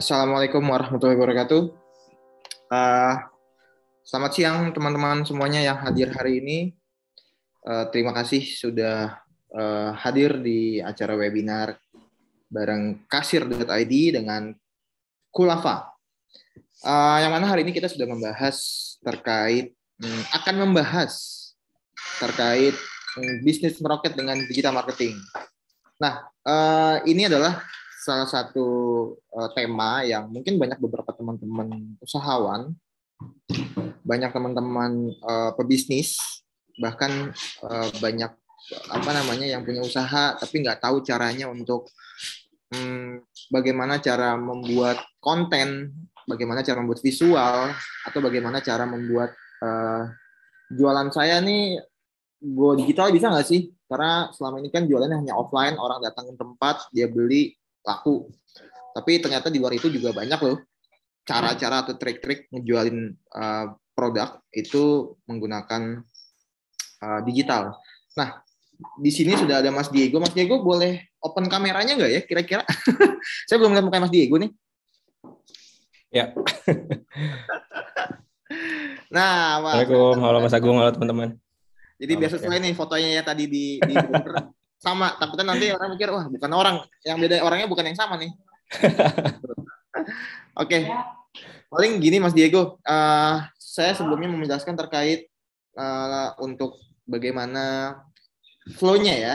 Assalamualaikum warahmatullahi wabarakatuh. Uh, selamat siang teman-teman semuanya yang hadir hari ini. Uh, terima kasih sudah uh, hadir di acara webinar bareng kasir.id dengan Kulafa. Uh, yang mana hari ini kita sudah membahas terkait um, akan membahas terkait um, bisnis meroket dengan digital marketing. Nah, uh, ini adalah salah satu uh, tema yang mungkin banyak beberapa teman-teman usahawan, banyak teman-teman uh, pebisnis, bahkan uh, banyak apa namanya yang punya usaha tapi nggak tahu caranya untuk um, bagaimana cara membuat konten, bagaimana cara membuat visual, atau bagaimana cara membuat uh, jualan saya nih gue digital bisa nggak sih? Karena selama ini kan jualannya hanya offline, orang datang ke tempat, dia beli, laku. Tapi ternyata di luar itu juga banyak loh cara-cara atau trik-trik ngejualin uh, produk itu menggunakan uh, digital. Nah, di sini sudah ada Mas Diego. Mas Diego boleh open kameranya nggak ya kira-kira? Saya belum melihat muka Mas Diego nih. Ya. nah, Mas. Assalamualaikum. Halo Mas Agung, halo teman-teman. Jadi oh, biasa okay. selain nih fotonya ya tadi di, di sama takutnya nanti orang mikir wah bukan orang yang beda orangnya bukan yang sama nih. Oke. okay. Paling gini Mas Diego, uh, saya sebelumnya menjelaskan terkait uh, untuk bagaimana flow-nya ya.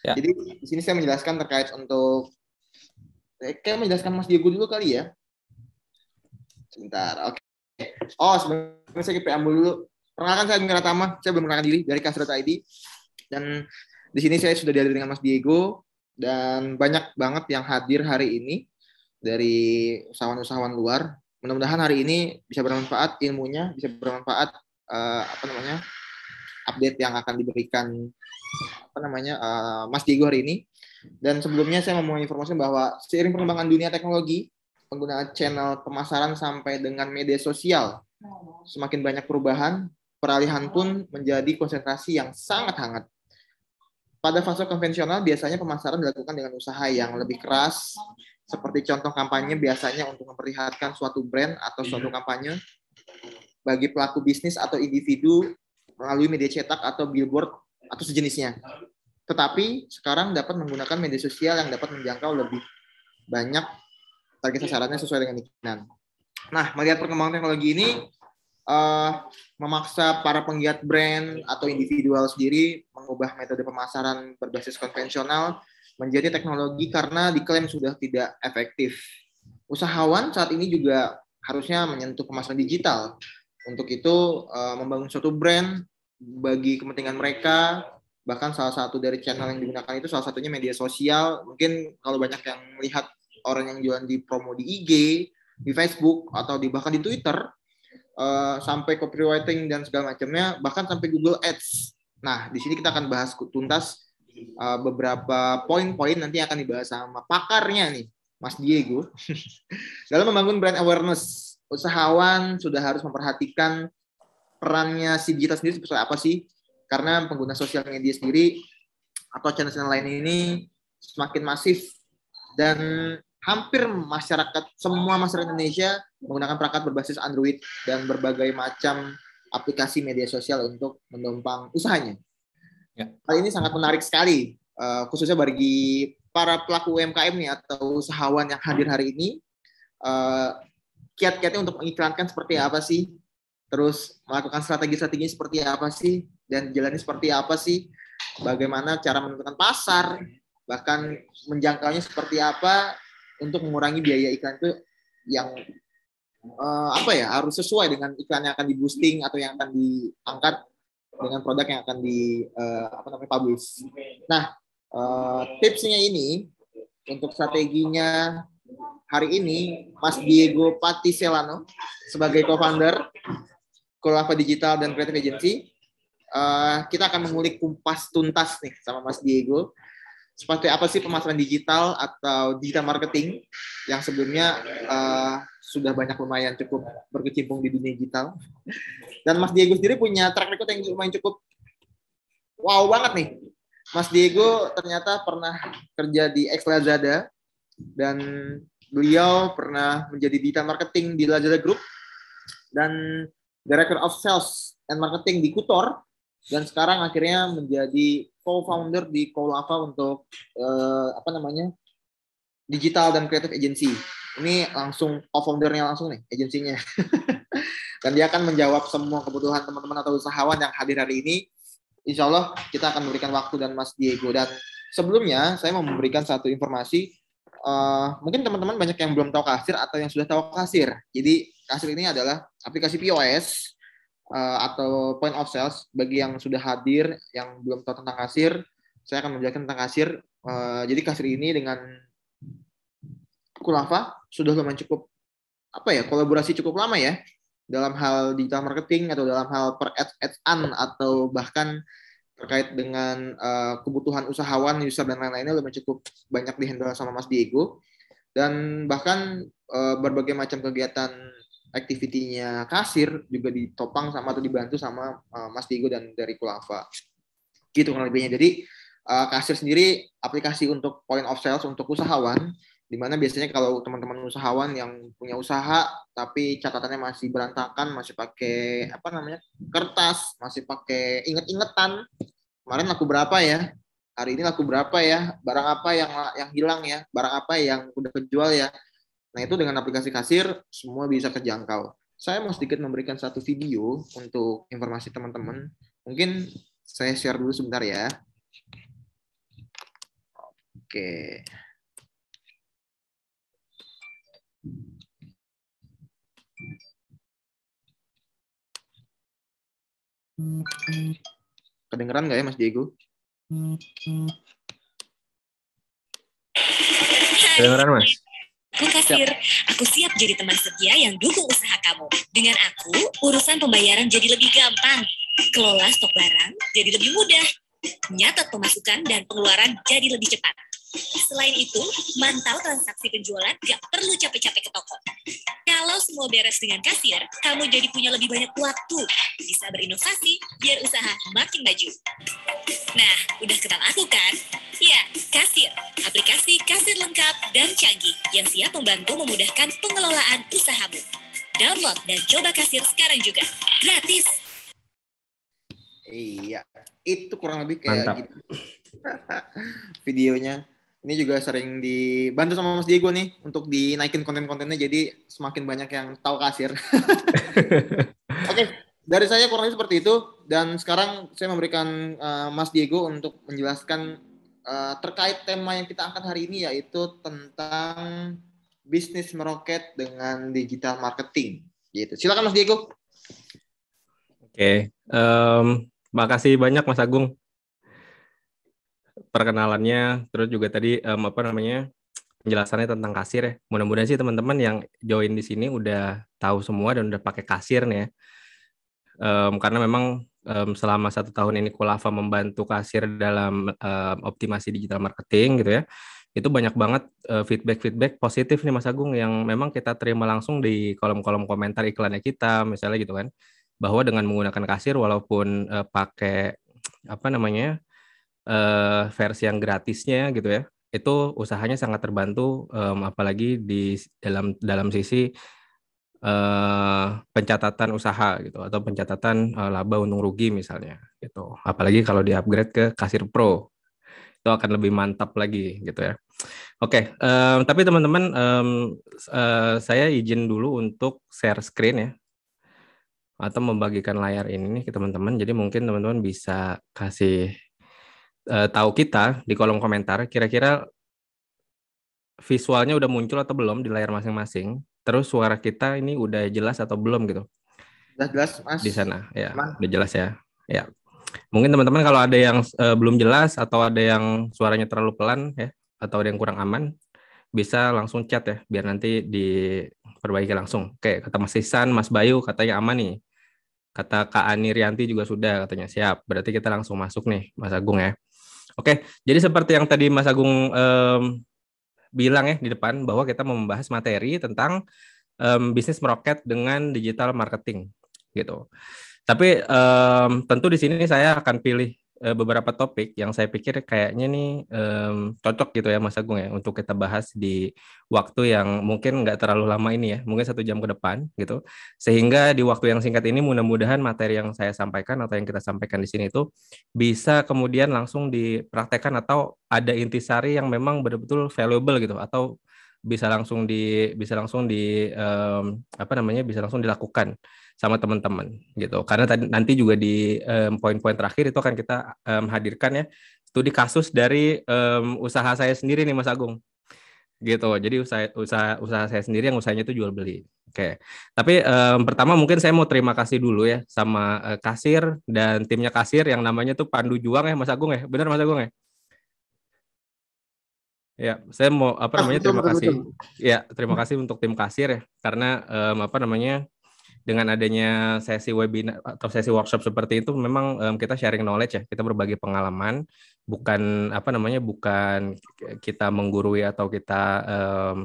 ya. Jadi di sini saya menjelaskan terkait untuk eh, kayak menjelaskan Mas Diego dulu kali ya. Sebentar. Oke. Okay. Oh, sebenarnya saya ke PM dulu. Perkenalkan saya Mira Tama, saya belum perkenalkan diri dari Kasrat ID. Dan di sini saya sudah dihadiri dengan Mas Diego dan banyak banget yang hadir hari ini dari usahawan-usahawan luar. Mudah-mudahan hari ini bisa bermanfaat ilmunya, bisa bermanfaat uh, apa namanya update yang akan diberikan apa namanya uh, Mas Diego hari ini. Dan sebelumnya saya mau informasikan bahwa seiring perkembangan dunia teknologi, penggunaan channel pemasaran sampai dengan media sosial semakin banyak perubahan Peralihan pun menjadi konsentrasi yang sangat hangat. Pada fase konvensional biasanya pemasaran dilakukan dengan usaha yang lebih keras, seperti contoh kampanye biasanya untuk memperlihatkan suatu brand atau iya. suatu kampanye bagi pelaku bisnis atau individu melalui media cetak atau billboard atau sejenisnya. Tetapi sekarang dapat menggunakan media sosial yang dapat menjangkau lebih banyak target sasarannya sesuai dengan keinginan. Nah, melihat perkembangan teknologi ini, uh, memaksa para penggiat brand atau individual sendiri mengubah metode pemasaran berbasis konvensional menjadi teknologi karena diklaim sudah tidak efektif. Usahawan saat ini juga harusnya menyentuh pemasaran digital. Untuk itu uh, membangun suatu brand bagi kepentingan mereka, bahkan salah satu dari channel yang digunakan itu salah satunya media sosial. Mungkin kalau banyak yang melihat orang yang jualan di promo di IG, di Facebook atau di bahkan di Twitter, Eh, sampai copywriting dan segala macamnya, bahkan sampai Google Ads. Nah, di sini kita akan bahas tuntas uh, beberapa poin-poin nanti akan dibahas sama pakarnya nih, Mas Diego. Dalam membangun brand awareness, usahawan sudah harus memperhatikan perannya si digital sendiri seperti apa sih? Karena pengguna sosial media sendiri atau channel-channel lain ini semakin masif dan hampir masyarakat semua masyarakat Indonesia menggunakan perangkat berbasis Android dan berbagai macam aplikasi media sosial untuk menumpang usahanya. Ya. Hal ini sangat menarik sekali, uh, khususnya bagi para pelaku UMKM nih atau usahawan yang hadir hari ini. Uh, kiat-kiatnya untuk mengiklankan seperti apa sih, terus melakukan strategi-strategi seperti apa sih, dan jalannya seperti apa sih, bagaimana cara menentukan pasar, bahkan menjangkaunya seperti apa, untuk mengurangi biaya iklan itu yang uh, apa ya harus sesuai dengan iklan yang akan di boosting atau yang akan diangkat dengan produk yang akan di uh, apa namanya publish. Nah uh, tipsnya ini untuk strateginya hari ini Mas Diego Patiselano sebagai co-founder Kolava Digital dan Creative Agency. Uh, kita akan mengulik kumpas tuntas nih sama Mas Diego seperti apa sih pemasaran digital atau digital marketing yang sebelumnya uh, sudah banyak lumayan cukup berkecimpung di dunia digital. Dan Mas Diego sendiri punya track record yang lumayan cukup wow banget nih. Mas Diego ternyata pernah kerja di X Lazada dan beliau pernah menjadi digital marketing di Lazada Group dan Director of Sales and Marketing di Kutor dan sekarang akhirnya menjadi co-founder di Kolava untuk uh, apa namanya digital dan creative agency. Ini langsung co-foundernya langsung nih agensinya. dan dia akan menjawab semua kebutuhan teman-teman atau usahawan yang hadir hari ini. Insya Allah kita akan memberikan waktu dan Mas Diego dan sebelumnya saya mau memberikan satu informasi. Uh, mungkin teman-teman banyak yang belum tahu kasir atau yang sudah tahu kasir. Jadi kasir ini adalah aplikasi POS uh, atau point of sales bagi yang sudah hadir yang belum tahu tentang kasir saya akan menjelaskan tentang kasir uh, jadi kasir ini dengan Kulava sudah lumayan cukup apa ya kolaborasi cukup lama ya dalam hal digital marketing atau dalam hal per ads an atau bahkan terkait dengan uh, kebutuhan usahawan user dan lain-lainnya lumayan cukup banyak dihandle sama Mas Diego dan bahkan uh, berbagai macam kegiatan activity-nya kasir juga ditopang sama atau dibantu sama uh, Mas Diego dan dari Kulava. Gitu kurang lebihnya. Jadi uh, kasir sendiri aplikasi untuk point of sales untuk usahawan di mana biasanya kalau teman-teman usahawan yang punya usaha tapi catatannya masih berantakan masih pakai apa namanya kertas masih pakai inget-ingetan kemarin laku berapa ya hari ini laku berapa ya barang apa yang yang hilang ya barang apa yang udah kejual ya Nah itu dengan aplikasi kasir semua bisa kejangkau. Saya mau sedikit memberikan satu video untuk informasi teman-teman. Mungkin saya share dulu sebentar ya. Oke. Kedengeran nggak ya Mas Diego? Kedengeran Mas? Aku kasir, aku siap jadi teman setia yang dukung usaha kamu. Dengan aku, urusan pembayaran jadi lebih gampang. Kelola stok barang jadi lebih mudah. Nyatat pemasukan dan pengeluaran jadi lebih cepat. Selain itu, mantau transaksi penjualan gak perlu capek-capek ke toko. Kalau semua beres dengan kasir, kamu jadi punya lebih banyak waktu. Bisa berinovasi biar usaha makin maju. Nah, udah kenal aku kan? Ya, Kasir. Aplikasi kasir lengkap dan canggih yang siap membantu memudahkan pengelolaan usahamu. Download dan coba kasir sekarang juga. Gratis. Iya, itu kurang lebih kayak Mantap. gitu. Videonya ini juga sering dibantu sama Mas Diego nih untuk dinaikin konten-kontennya jadi semakin banyak yang tahu kasir. Oke, okay. dari saya kurang lebih seperti itu dan sekarang saya memberikan uh, Mas Diego untuk menjelaskan uh, terkait tema yang kita angkat hari ini yaitu tentang bisnis meroket dengan digital marketing. Gitu. Silakan Mas Diego. Oke, okay. um, makasih banyak Mas Agung perkenalannya, terus juga tadi um, apa namanya penjelasannya tentang kasir ya. Mudah-mudahan sih teman-teman yang join di sini udah tahu semua dan udah pakai kasir nih ya. Um, karena memang um, selama satu tahun ini Kulafa membantu kasir dalam um, optimasi digital marketing gitu ya. Itu banyak banget eh, feedback-feedback uh, positif nih Mas Agung yang memang kita terima langsung di kolom-kolom komentar iklannya kita misalnya gitu kan. Bahwa dengan menggunakan kasir walaupun uh, pakai apa namanya uh, versi yang gratisnya gitu ya itu usahanya sangat terbantu um, apalagi di dalam dalam sisi uh, pencatatan usaha gitu atau pencatatan uh, laba untung rugi misalnya gitu apalagi kalau di upgrade ke kasir pro itu akan lebih mantap lagi gitu ya oke okay, um, tapi teman-teman um, uh, saya izin dulu untuk share screen ya atau membagikan layar ini nih ke teman-teman jadi mungkin teman-teman bisa kasih uh, tahu kita di kolom komentar kira-kira visualnya udah muncul atau belum di layar masing-masing. Terus suara kita ini udah jelas atau belum gitu? Udah jelas mas. Di sana ya, mas. udah jelas ya. Ya, mungkin teman-teman kalau ada yang uh, belum jelas atau ada yang suaranya terlalu pelan ya, atau ada yang kurang aman, bisa langsung chat ya, biar nanti diperbaiki langsung. Oke, kata Mas Isan, Mas Bayu katanya aman nih. Kata Kak Ani Rianti juga sudah katanya siap. Berarti kita langsung masuk nih, Mas Agung ya. Oke, jadi seperti yang tadi Mas Agung um, bilang ya di depan bahwa kita membahas materi tentang um, bisnis meroket dengan digital marketing gitu. Tapi um, tentu di sini saya akan pilih uh, beberapa topik yang saya pikir kayaknya nih um, cocok gitu ya Mas Agung ya untuk kita bahas di waktu yang mungkin nggak terlalu lama ini ya, mungkin satu jam ke depan gitu. Sehingga di waktu yang singkat ini mudah-mudahan materi yang saya sampaikan atau yang kita sampaikan di sini itu bisa kemudian langsung dipraktekkan atau ada intisari yang memang betul-betul valuable gitu atau bisa langsung di bisa langsung di um, apa namanya bisa langsung dilakukan sama teman-teman gitu karena tadi nanti juga di um, poin-poin terakhir itu akan kita um, hadirkan ya itu di kasus dari um, usaha saya sendiri nih Mas Agung gitu jadi usaha usaha usaha saya sendiri yang usahanya itu jual beli oke tapi um, pertama mungkin saya mau terima kasih dulu ya sama uh, kasir dan timnya kasir yang namanya tuh Pandu Juang ya Mas Agung ya benar Mas Agung ya Ya, saya mau apa ah, namanya terima kasih. Ya, terima kasih untuk tim kasir ya karena um, apa namanya dengan adanya sesi webinar atau sesi workshop seperti itu memang um, kita sharing knowledge ya, kita berbagi pengalaman, bukan apa namanya bukan kita menggurui atau kita um,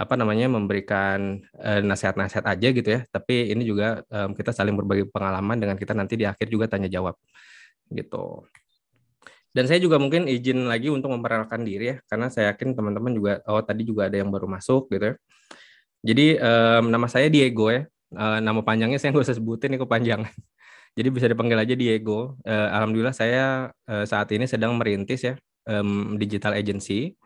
apa namanya memberikan eh, nasihat-nasihat uh, aja gitu ya, tapi ini juga um, kita saling berbagi pengalaman dengan kita nanti di akhir juga tanya jawab gitu. Dan saya juga mungkin izin lagi untuk memperkenalkan diri ya, karena saya yakin teman-teman juga, oh tadi juga ada yang baru masuk gitu ya. Jadi um, nama saya Diego ya, uh, nama panjangnya saya nggak usah sebutin itu panjang. Jadi bisa dipanggil aja Diego. Uh, Alhamdulillah saya uh, saat ini sedang merintis ya, um, digital agency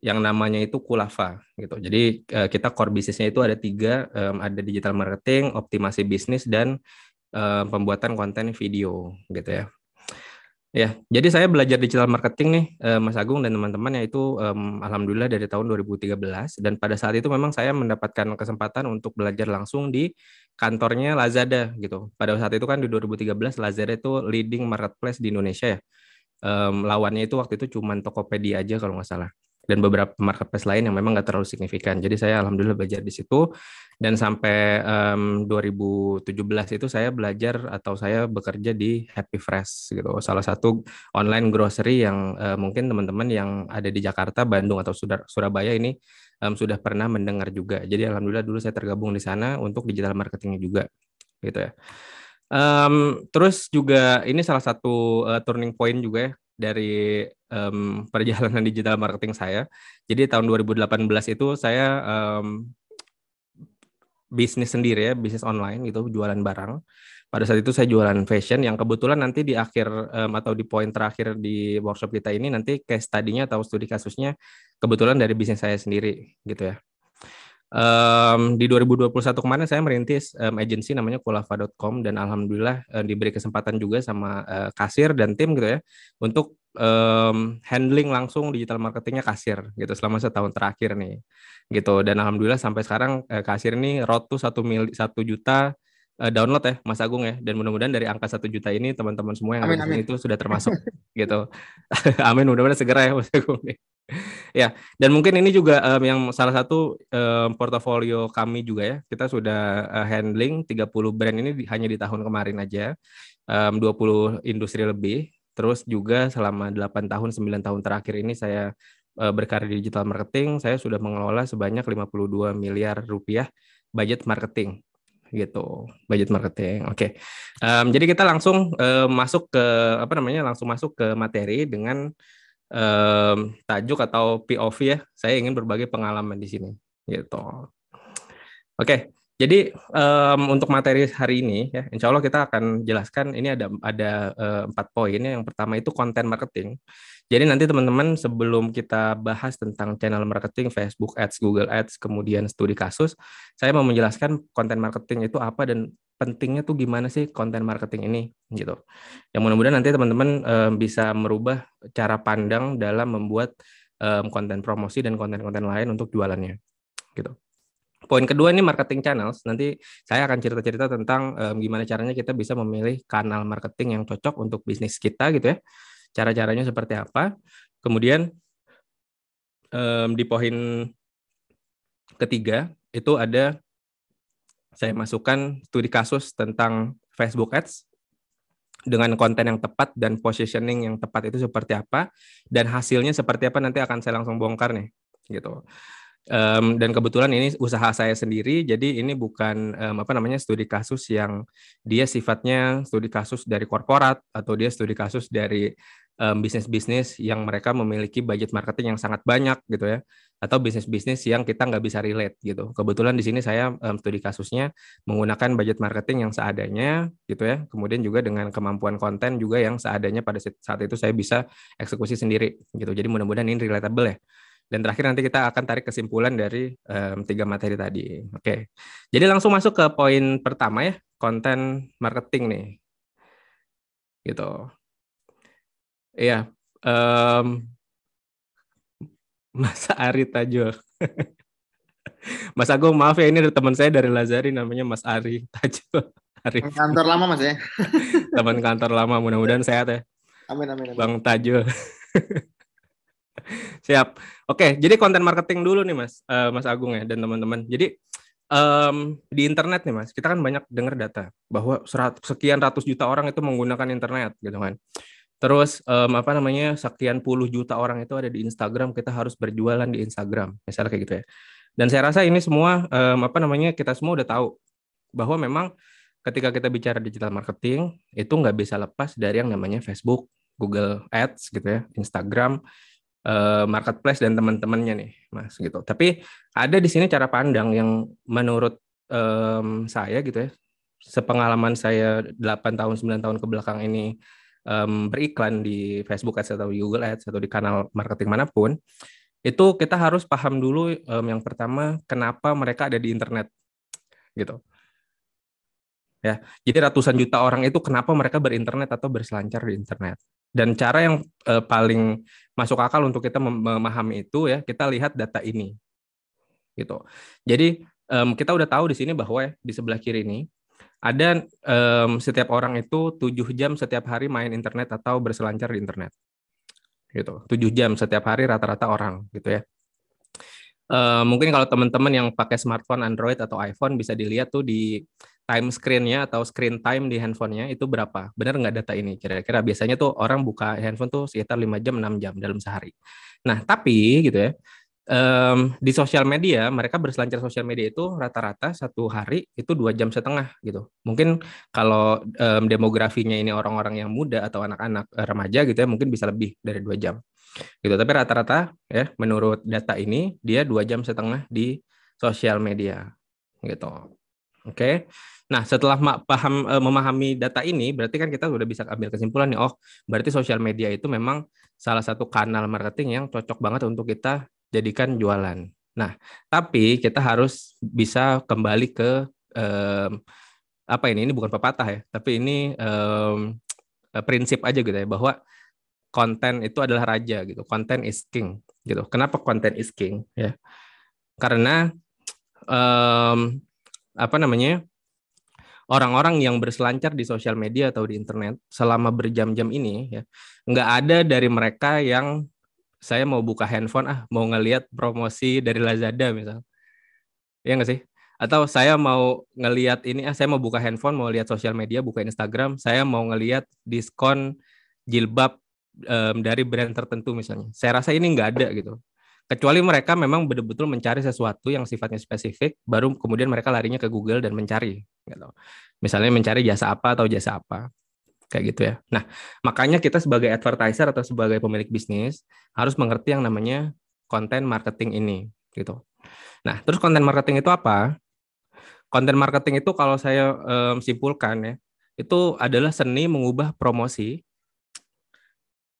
yang namanya itu Kulafa gitu. Jadi uh, kita core bisnisnya itu ada tiga, um, ada digital marketing, optimasi bisnis, dan pembuatan konten video gitu ya. Ya, jadi saya belajar digital marketing nih, eh, Mas Agung dan teman-teman, yaitu um, alhamdulillah dari tahun 2013. Dan pada saat itu memang saya mendapatkan kesempatan untuk belajar langsung di kantornya Lazada gitu. Pada saat itu kan di 2013 Lazada itu leading marketplace di Indonesia ya. Um, lawannya itu waktu itu cuma Tokopedia aja kalau nggak salah dan beberapa marketplace lain yang memang nggak terlalu signifikan. Jadi saya alhamdulillah belajar di situ dan sampai um, 2017 itu saya belajar atau saya bekerja di Happy Fresh gitu. Salah satu online grocery yang uh, mungkin teman-teman yang ada di Jakarta, Bandung atau Surabaya ini um, sudah pernah mendengar juga. Jadi alhamdulillah dulu saya tergabung di sana untuk digital marketing juga gitu ya. Um, terus juga ini salah satu uh, turning point juga ya dari um, perjalanan digital marketing saya. Jadi tahun 2018 itu saya um, bisnis sendiri ya, bisnis online gitu, jualan barang. Pada saat itu saya jualan fashion yang kebetulan nanti di akhir um, atau di poin terakhir di workshop kita ini nanti case tadinya atau studi kasusnya kebetulan dari bisnis saya sendiri gitu ya um, di 2021 kemarin saya merintis um, agensi namanya kulafa.com dan alhamdulillah uh, diberi kesempatan juga sama uh, kasir dan tim gitu ya untuk um, handling langsung digital marketingnya kasir gitu selama setahun terakhir nih gitu dan alhamdulillah sampai sekarang uh, kasir ini rotu satu mil satu juta uh, download ya Mas Agung ya dan mudah-mudahan dari angka satu juta ini teman-teman semua yang amin, amin. itu sudah termasuk gitu amin mudah-mudahan segera ya Mas Agung ya dan mungkin ini juga um, yang salah satu um, portofolio kami juga ya kita sudah uh, handling 30 brand ini di, hanya di tahun kemarin aja um, 20 industri lebih terus juga selama 8 tahun 9 tahun terakhir ini saya uh, eh, berkarir di digital marketing saya sudah mengelola sebanyak 52 miliar rupiah budget marketing gitu budget marketing. Oke, okay. um, jadi kita langsung um, masuk ke apa namanya langsung masuk ke materi dengan um, tajuk atau POV ya. Saya ingin berbagi pengalaman di sini gitu. Oke, jadi um, untuk materi hari ini ya, insya Allah kita akan jelaskan ini ada ada eh, empat uh, poin. Ya. Yang pertama itu konten marketing. Jadi nanti teman-teman sebelum kita bahas tentang channel marketing, Facebook Ads, Google Ads, kemudian studi kasus, saya mau menjelaskan konten marketing itu apa dan pentingnya tuh gimana sih konten marketing ini gitu. Yang mudah-mudahan nanti teman-teman um, bisa merubah cara pandang dalam membuat um, konten promosi dan konten-konten lain untuk jualannya gitu. Poin kedua ini marketing channels. Nanti saya akan cerita-cerita tentang um, gimana caranya kita bisa memilih kanal marketing yang cocok untuk bisnis kita gitu ya. Cara-caranya seperti apa. Kemudian um, di poin ketiga itu ada saya masukkan studi kasus tentang Facebook Ads dengan konten yang tepat dan positioning yang tepat itu seperti apa dan hasilnya seperti apa nanti akan saya langsung bongkar nih gitu. Um, dan kebetulan ini usaha saya sendiri, jadi ini bukan um, apa namanya studi kasus yang dia sifatnya studi kasus dari korporat atau dia studi kasus dari um, bisnis-bisnis yang mereka memiliki budget marketing yang sangat banyak gitu ya, atau bisnis-bisnis yang kita nggak bisa relate gitu. Kebetulan di sini saya um, studi kasusnya menggunakan budget marketing yang seadanya gitu ya, kemudian juga dengan kemampuan konten juga yang seadanya pada saat itu saya bisa eksekusi sendiri gitu. Jadi mudah-mudahan ini relatable ya dan terakhir nanti kita akan tarik kesimpulan dari um, tiga materi tadi. Oke, jadi langsung masuk ke poin pertama ya, konten marketing nih. Gitu. Iya, um, Mas Arita Tajul. Mas Agung, maaf ya ini ada teman saya dari Lazari namanya Mas Ari Tajul. Ari. Kantor lama Mas ya. teman kantor lama, mudah-mudahan iya. sehat ya. Amin, amin, amin. Bang Tajul. Siap. Oke, jadi konten marketing dulu nih Mas, uh, Mas Agung ya dan teman-teman. Jadi um, di internet nih Mas, kita kan banyak dengar data bahwa serat, sekian ratus juta orang itu menggunakan internet gitu kan. Terus um, apa namanya sekian puluh juta orang itu ada di Instagram, kita harus berjualan di Instagram, misalnya kayak gitu ya. Dan saya rasa ini semua um, apa namanya kita semua udah tahu bahwa memang ketika kita bicara digital marketing itu nggak bisa lepas dari yang namanya Facebook, Google Ads gitu ya, Instagram, Eh, marketplace dan teman-temannya nih, Mas gitu. Tapi ada di sini cara pandang yang menurut um, saya gitu ya, sepengalaman saya 8 tahun 9 tahun ke belakang ini um, beriklan di Facebook Ads atau Google Ads atau di kanal marketing manapun, itu kita harus paham dulu um, yang pertama kenapa mereka ada di internet gitu. Ya, jadi ratusan juta orang itu kenapa mereka berinternet atau berselancar di internet dan cara yang uh, paling masuk akal untuk kita memahami itu ya, kita lihat data ini. Gitu. Jadi um, kita udah tahu di sini bahwa ya, di sebelah kiri ini ada um, setiap orang itu tujuh jam setiap hari main internet atau berselancar di internet. Gitu. tujuh jam setiap hari rata-rata orang gitu ya. Uh, mungkin kalau teman-teman yang pakai smartphone Android atau iPhone bisa dilihat tuh di time screen-nya atau screen time di handphonenya itu berapa? Benar nggak data ini? Kira-kira biasanya tuh orang buka handphone tuh sekitar 5 jam, 6 jam dalam sehari. Nah, tapi gitu ya, um, di sosial media, mereka berselancar sosial media itu rata-rata satu hari itu dua jam setengah gitu. Mungkin kalau um, demografinya ini orang-orang yang muda atau anak-anak remaja gitu ya, mungkin bisa lebih dari dua jam gitu. Tapi rata-rata ya, menurut data ini, dia dua jam setengah di sosial media gitu. Oke. Okay. Nah, setelah paham e, memahami data ini, berarti kan kita sudah bisa ambil kesimpulan nih, oh, berarti sosial media itu memang salah satu kanal marketing yang cocok banget untuk kita jadikan jualan. Nah, tapi kita harus bisa kembali ke eh, apa ini? Ini bukan pepatah ya, tapi ini eh, prinsip aja gitu ya bahwa konten itu adalah raja gitu. Konten is king gitu. Kenapa konten is king ya? Karena um, apa namanya orang-orang yang berselancar di sosial media atau di internet selama berjam-jam ini ya nggak ada dari mereka yang saya mau buka handphone ah mau ngelihat promosi dari Lazada misal ya nggak sih atau saya mau ngelihat ini ah saya mau buka handphone mau lihat sosial media buka Instagram saya mau ngelihat diskon jilbab um, dari brand tertentu misalnya saya rasa ini nggak ada gitu Kecuali mereka memang betul-betul mencari sesuatu yang sifatnya spesifik, baru kemudian mereka larinya ke Google dan mencari. Gitu. Misalnya mencari jasa apa atau jasa apa. Kayak gitu ya. Nah, makanya kita sebagai advertiser atau sebagai pemilik bisnis harus mengerti yang namanya konten marketing ini. gitu. Nah, terus konten marketing itu apa? Konten marketing itu kalau saya um, simpulkan ya, itu adalah seni mengubah promosi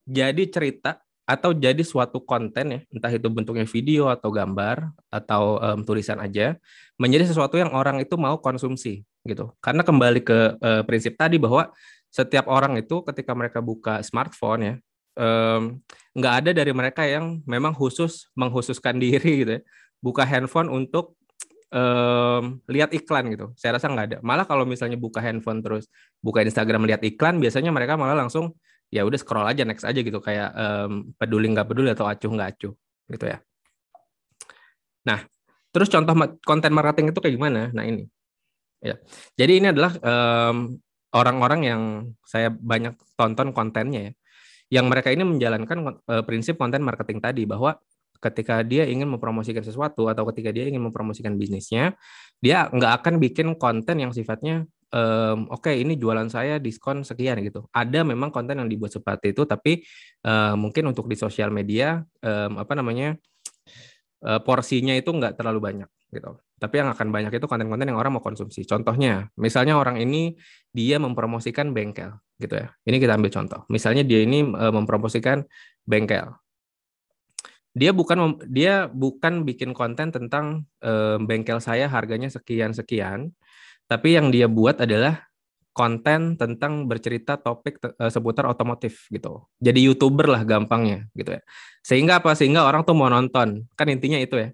jadi cerita atau jadi suatu konten ya, entah itu bentuknya video atau gambar atau um, tulisan aja, menjadi sesuatu yang orang itu mau konsumsi gitu. Karena kembali ke uh, prinsip tadi bahwa setiap orang itu ketika mereka buka smartphone ya, um, nggak ada dari mereka yang memang khusus menghususkan diri gitu ya, buka handphone untuk um, lihat iklan gitu. Saya rasa nggak ada. Malah kalau misalnya buka handphone terus buka Instagram lihat iklan, biasanya mereka malah langsung ya udah scroll aja next aja gitu kayak um, peduli nggak peduli atau acuh nggak acuh gitu ya. Nah, terus contoh konten marketing itu kayak gimana? Nah ini, ya. Jadi ini adalah orang orang-orang yang saya banyak tonton kontennya ya, yang mereka ini menjalankan uh, prinsip konten marketing tadi bahwa ketika dia ingin mempromosikan sesuatu atau ketika dia ingin mempromosikan bisnisnya, dia nggak akan bikin konten yang sifatnya um, oke okay, ini jualan saya diskon sekian gitu. Ada memang konten yang dibuat seperti itu, tapi uh, mungkin untuk di sosial media um, apa namanya uh, porsinya itu nggak terlalu banyak gitu. Tapi yang akan banyak itu konten-konten yang orang mau konsumsi. Contohnya, misalnya orang ini dia mempromosikan bengkel gitu ya. Ini kita ambil contoh. Misalnya dia ini uh, mempromosikan bengkel. Dia bukan dia bukan bikin konten tentang uh, bengkel saya harganya sekian sekian tapi yang dia buat adalah konten tentang bercerita topik uh, seputar otomotif gitu. Jadi youtuber lah gampangnya gitu ya. Sehingga apa? Sehingga orang tuh mau nonton. Kan intinya itu ya.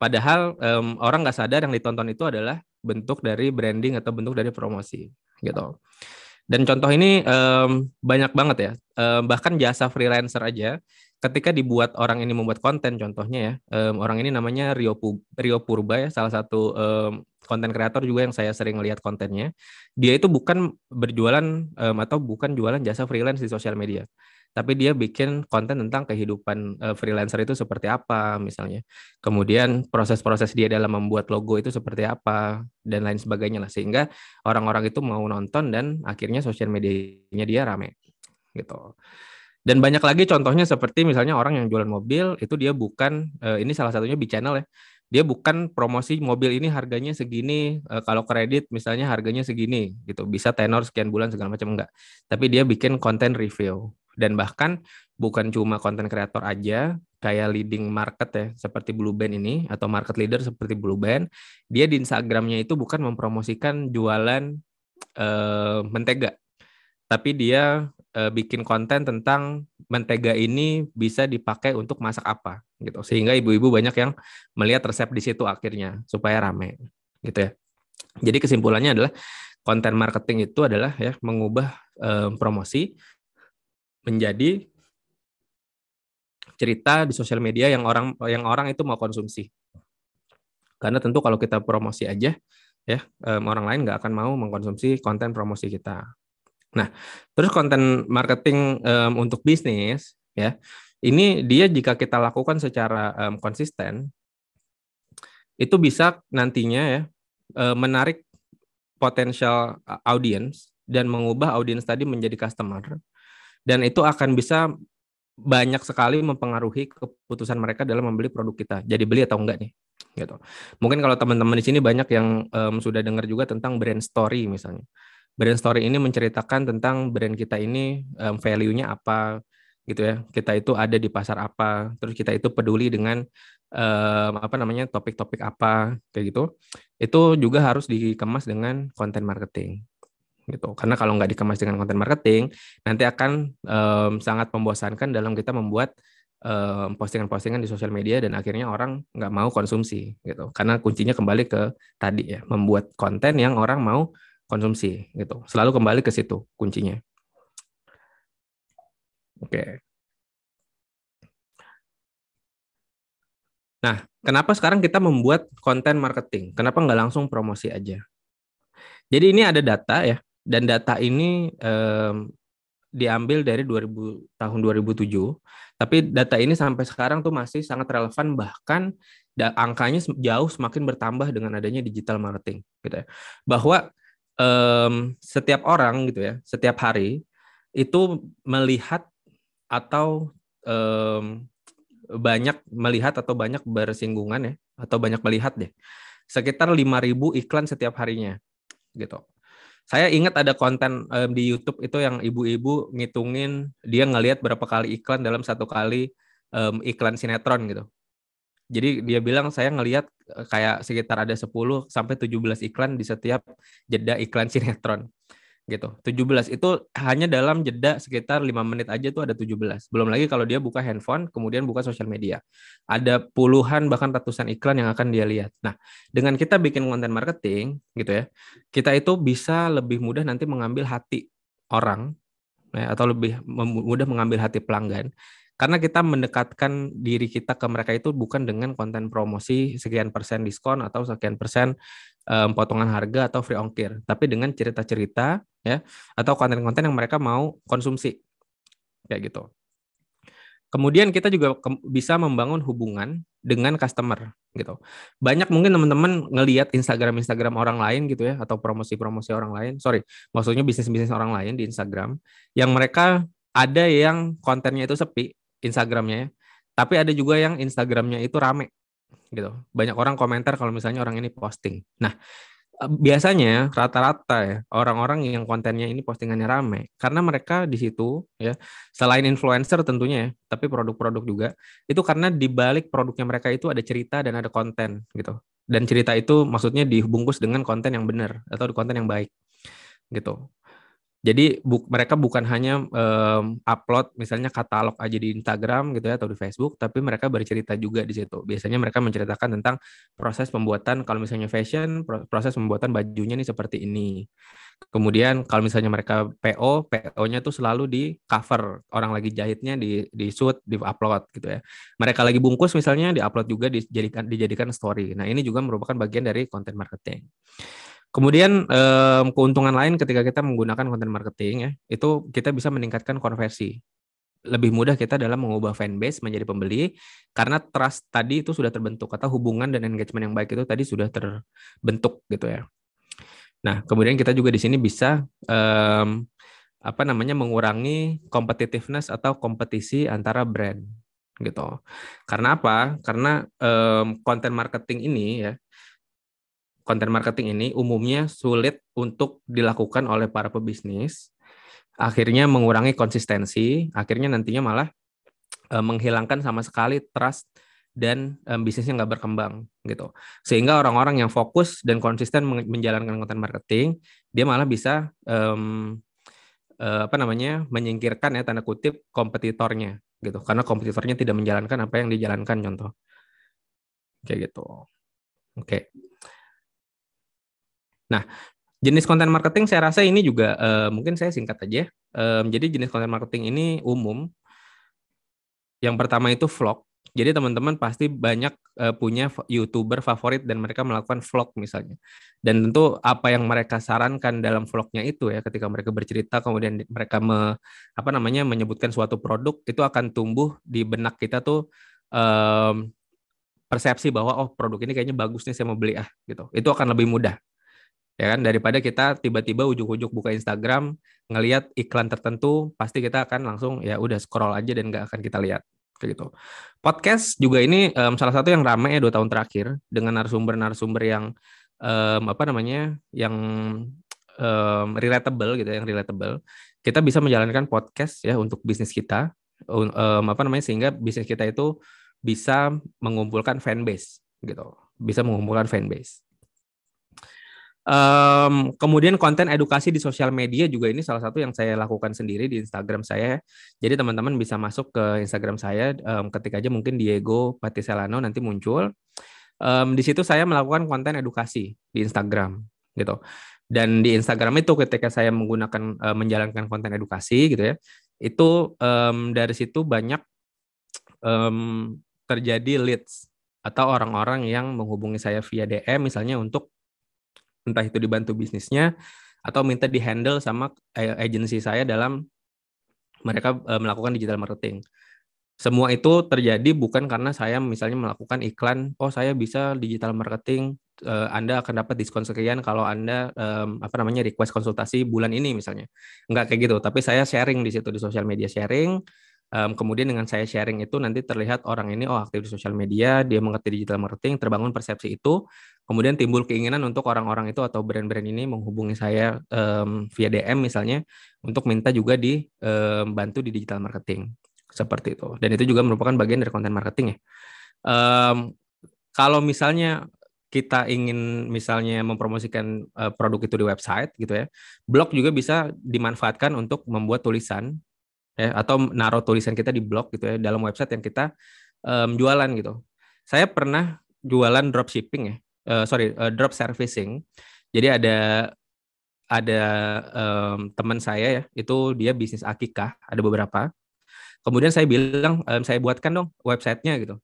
Padahal um, orang nggak sadar yang ditonton itu adalah bentuk dari branding atau bentuk dari promosi gitu. Dan contoh ini um, banyak banget ya. Um, bahkan jasa freelancer aja ketika dibuat orang ini membuat konten contohnya ya um, orang ini namanya Rio Pu Rio Purba ya salah satu konten kreator juga yang saya sering lihat kontennya dia itu bukan berjualan um, atau bukan jualan jasa freelance di sosial media tapi dia bikin konten tentang kehidupan uh, freelancer itu seperti apa misalnya kemudian proses-proses dia dalam membuat logo itu seperti apa dan lain sebagainya lah sehingga orang-orang itu mau nonton dan akhirnya sosial medianya dia rame gitu dan banyak lagi contohnya seperti misalnya orang yang jualan mobil itu dia bukan eh, ini salah satunya di channel ya. Dia bukan promosi mobil ini harganya segini eh, kalau kredit misalnya harganya segini gitu. Bisa tenor sekian bulan segala macam enggak. Tapi dia bikin konten review dan bahkan bukan cuma konten kreator aja kayak leading market ya seperti Blue Band ini atau market leader seperti Blue Band dia di Instagramnya itu bukan mempromosikan jualan eh, mentega tapi dia uh, bikin konten tentang mentega ini bisa dipakai untuk masak apa gitu sehingga ibu-ibu banyak yang melihat resep di situ akhirnya supaya rame gitu ya jadi kesimpulannya adalah konten marketing itu adalah ya mengubah uh, promosi menjadi cerita di sosial media yang orang yang orang itu mau konsumsi karena tentu kalau kita promosi aja ya um, orang lain nggak akan mau mengkonsumsi konten promosi kita Nah, terus konten marketing um, untuk bisnis ya. Ini dia jika kita lakukan secara um, konsisten itu bisa nantinya ya menarik potensial audience dan mengubah audience tadi menjadi customer. Dan itu akan bisa banyak sekali mempengaruhi keputusan mereka dalam membeli produk kita. Jadi beli atau enggak nih? Gitu. Mungkin kalau teman-teman di sini banyak yang um, sudah dengar juga tentang brand story misalnya brand story ini menceritakan tentang brand kita ini um, value-nya apa gitu ya. Kita itu ada di pasar apa, terus kita itu peduli dengan um, apa namanya topik-topik apa kayak gitu. Itu juga harus dikemas dengan konten marketing gitu. Karena kalau nggak dikemas dengan konten marketing, nanti akan um, sangat membosankan dalam kita membuat postingan-postingan di sosial media dan akhirnya orang nggak mau konsumsi gitu karena kuncinya kembali ke tadi ya membuat konten yang orang mau konsumsi gitu. Selalu kembali ke situ kuncinya. Oke. Nah, kenapa sekarang kita membuat konten marketing? Kenapa nggak langsung promosi aja? Jadi ini ada data ya, dan data ini um, diambil dari 2000, tahun 2007, tapi data ini sampai sekarang tuh masih sangat relevan bahkan angkanya jauh semakin bertambah dengan adanya digital marketing gitu ya. Bahwa um, setiap orang gitu ya, setiap hari itu melihat atau um, banyak melihat atau banyak bersinggungan ya atau banyak melihat deh sekitar 5000 iklan setiap harinya gitu. Saya ingat ada konten um, di YouTube itu yang ibu-ibu ngitungin dia ngelihat berapa kali iklan dalam satu kali um, iklan sinetron gitu. Jadi dia bilang saya ngelihat eh, kayak sekitar ada 10 sampai 17 iklan di setiap jeda iklan sinetron gitu. 17 itu hanya dalam jeda sekitar 5 menit aja tuh ada 17. Belum lagi kalau dia buka handphone, kemudian buka sosial media. Ada puluhan bahkan ratusan iklan yang akan dia lihat. Nah, dengan kita bikin konten marketing gitu ya, kita itu bisa lebih mudah nanti mengambil hati orang ya, atau lebih mudah mengambil hati pelanggan karena kita mendekatkan diri kita ke mereka itu bukan dengan konten promosi sekian persen diskon atau sekian persen um, potongan harga atau free ongkir, tapi dengan cerita-cerita ya atau konten-konten yang mereka mau konsumsi kayak gitu. Kemudian kita juga ke bisa membangun hubungan dengan customer gitu. Banyak mungkin teman-teman ngelihat Instagram Instagram orang lain gitu ya atau promosi-promosi orang lain. Sorry, maksudnya bisnis-bisnis orang lain di Instagram yang mereka ada yang kontennya itu sepi, Instagramnya ya. Tapi ada juga yang Instagramnya itu rame gitu. Banyak orang komentar kalau misalnya orang ini posting. Nah, eh, biasanya rata-rata ya orang-orang yang kontennya ini postingannya rame karena mereka di situ ya selain influencer tentunya ya tapi produk-produk juga itu karena di balik produknya mereka itu ada cerita dan ada konten gitu dan cerita itu maksudnya dibungkus dengan konten yang benar atau konten yang baik gitu jadi bu mereka bukan hanya um, upload misalnya katalog aja di Instagram gitu ya atau di Facebook, tapi mereka bercerita juga di situ. Biasanya mereka menceritakan tentang proses pembuatan kalau misalnya fashion, proses pembuatan bajunya nih seperti ini. Kemudian kalau misalnya mereka PO, PO-nya tuh selalu di cover orang lagi jahitnya di di shoot, di upload gitu ya. Mereka lagi bungkus misalnya di upload juga dijadikan dijadikan story. Nah ini juga merupakan bagian dari content marketing. Kemudian um, keuntungan lain ketika kita menggunakan konten marketing ya, itu kita bisa meningkatkan konversi. Lebih mudah kita dalam mengubah fanbase menjadi pembeli karena trust tadi itu sudah terbentuk atau hubungan dan engagement yang baik itu tadi sudah terbentuk gitu ya. Nah, kemudian kita juga di sini bisa um, apa namanya mengurangi competitiveness atau kompetisi antara brand gitu. Karena apa? Karena um, konten marketing ini ya konten marketing ini umumnya sulit untuk dilakukan oleh para pebisnis. Akhirnya mengurangi konsistensi, akhirnya nantinya malah e, menghilangkan sama sekali trust dan e, eh, bisnisnya nggak berkembang gitu. Sehingga orang-orang yang fokus dan konsisten menjalankan konten marketing, dia malah bisa e, e, apa namanya menyingkirkan ya tanda kutip kompetitornya gitu, karena kompetitornya tidak menjalankan apa yang dijalankan contoh kayak gitu. Oke. Okay. Nah, jenis konten marketing saya rasa ini juga uh, mungkin saya singkat aja. Um, jadi jenis konten marketing ini umum. Yang pertama itu vlog. Jadi teman-teman pasti banyak uh, punya youtuber favorit dan mereka melakukan vlog misalnya. Dan tentu apa yang mereka sarankan dalam vlognya itu ya, ketika mereka bercerita kemudian mereka me, apa namanya menyebutkan suatu produk itu akan tumbuh di benak kita tuh um, persepsi bahwa oh produk ini kayaknya bagus nih saya mau beli ah gitu. Itu akan lebih mudah ya kan daripada kita tiba-tiba ujuk-ujuk buka Instagram ngelihat iklan tertentu pasti kita akan langsung ya udah scroll aja dan nggak akan kita lihat kayak gitu podcast juga ini um, salah satu yang ramai ya dua tahun terakhir dengan narasumber-narasumber yang um, apa namanya yang um, relatable gitu ya, yang relatable kita bisa menjalankan podcast ya untuk bisnis kita um, apa namanya sehingga bisnis kita itu bisa mengumpulkan fanbase gitu bisa mengumpulkan fanbase Um, kemudian konten edukasi di sosial media juga ini salah satu yang saya lakukan sendiri di Instagram saya. Jadi teman-teman bisa masuk ke Instagram saya, um, ketik aja mungkin Diego Patiselano nanti muncul. Um, di situ saya melakukan konten edukasi di Instagram gitu. Dan di Instagram itu ketika saya menggunakan uh, menjalankan konten edukasi gitu ya, itu um, dari situ banyak um, terjadi leads atau orang-orang yang menghubungi saya via DM misalnya untuk entah itu dibantu bisnisnya atau minta dihandle sama eh, agensi saya dalam mereka eh, melakukan digital marketing. Semua itu terjadi bukan karena saya misalnya melakukan iklan, oh saya bisa digital marketing, eh, Anda akan dapat diskon sekian kalau Anda apa namanya request konsultasi bulan ini misalnya. Enggak kayak gitu, tapi saya sharing di situ di sosial media sharing, Um, kemudian dengan saya sharing itu nanti terlihat orang ini oh aktif di sosial media, dia mengerti digital marketing, terbangun persepsi itu, kemudian timbul keinginan untuk orang-orang itu atau brand-brand ini menghubungi saya um, via DM misalnya untuk minta juga dibantu um, di digital marketing seperti itu. Dan itu juga merupakan bagian dari konten marketing ya. Um, kalau misalnya kita ingin misalnya mempromosikan uh, produk itu di website gitu ya. Blog juga bisa dimanfaatkan untuk membuat tulisan ya atau naruh tulisan kita di blog gitu ya dalam website yang kita um, jualan gitu. Saya pernah jualan dropshipping ya. Uh, sorry, uh, drop servicing. Jadi ada ada um, teman saya ya, itu dia bisnis akikah, ada beberapa. Kemudian saya bilang, um, saya buatkan dong websitenya gitu.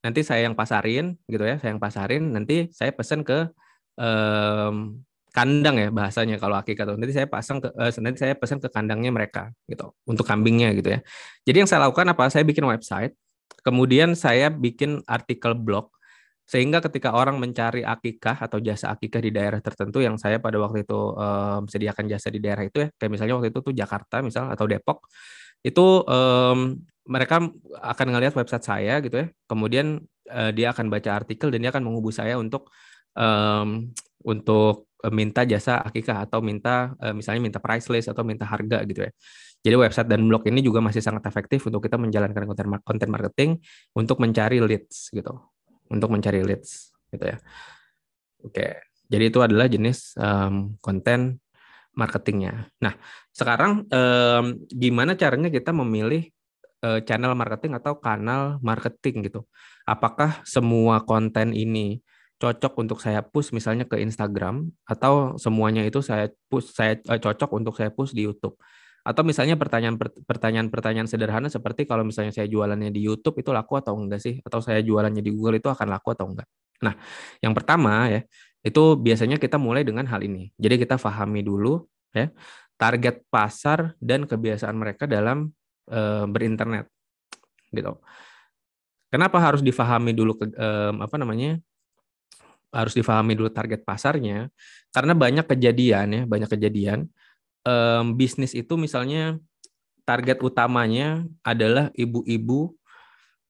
Nanti saya yang pasarin gitu ya, saya yang pasarin. Nanti saya pesen ke um, kandang ya bahasanya kalau atau nanti saya pasang ke uh, nanti saya pesan ke kandangnya mereka gitu untuk kambingnya gitu ya jadi yang saya lakukan apa saya bikin website kemudian saya bikin artikel blog sehingga ketika orang mencari akikah atau jasa akikah di daerah tertentu yang saya pada waktu itu um, sediakan jasa di daerah itu ya kayak misalnya waktu itu tuh Jakarta misal atau Depok itu um, mereka akan ngelihat website saya gitu ya kemudian uh, dia akan baca artikel dan dia akan menghubungi saya untuk um, untuk eh, minta jasa akikah atau minta eh, misalnya minta price list atau minta harga gitu ya. Jadi website dan blog ini juga masih sangat efektif untuk kita menjalankan konten marketing untuk mencari leads gitu. Untuk mencari leads gitu ya. Oke. Jadi itu adalah jenis um, konten marketingnya. Nah, sekarang um, gimana caranya kita memilih eh, channel marketing atau kanal marketing gitu? Apakah semua konten ini cocok untuk saya push misalnya ke Instagram atau semuanya itu saya push saya eh, cocok untuk saya push di YouTube. Atau misalnya pertanyaan-pertanyaan-pertanyaan sederhana seperti kalau misalnya saya jualannya di YouTube itu laku atau enggak sih atau saya jualannya di Google itu akan laku atau enggak. Nah, yang pertama ya, itu biasanya kita mulai dengan hal ini. Jadi kita fahami dulu ya target pasar dan kebiasaan mereka dalam e, berinternet gitu. Kenapa harus difahami dulu ke, e, apa namanya harus difahami dulu target pasarnya karena banyak kejadian ya banyak kejadian um, bisnis itu misalnya target utamanya adalah ibu-ibu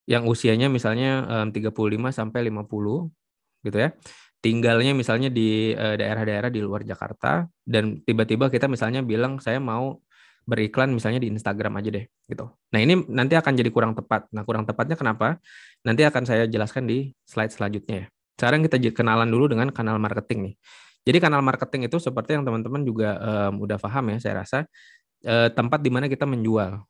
yang usianya misalnya um, 35 sampai 50 gitu ya tinggalnya misalnya di eh, daerah-daerah di luar Jakarta dan tiba-tiba kita misalnya bilang saya mau beriklan misalnya di Instagram aja deh gitu. Nah ini nanti akan jadi kurang tepat. Nah kurang tepatnya kenapa? Nanti akan saya jelaskan di slide selanjutnya ya sekarang kita kenalan dulu dengan kanal marketing nih. Jadi kanal marketing itu seperti yang teman-teman juga um, udah paham ya, saya rasa uh, tempat di mana kita menjual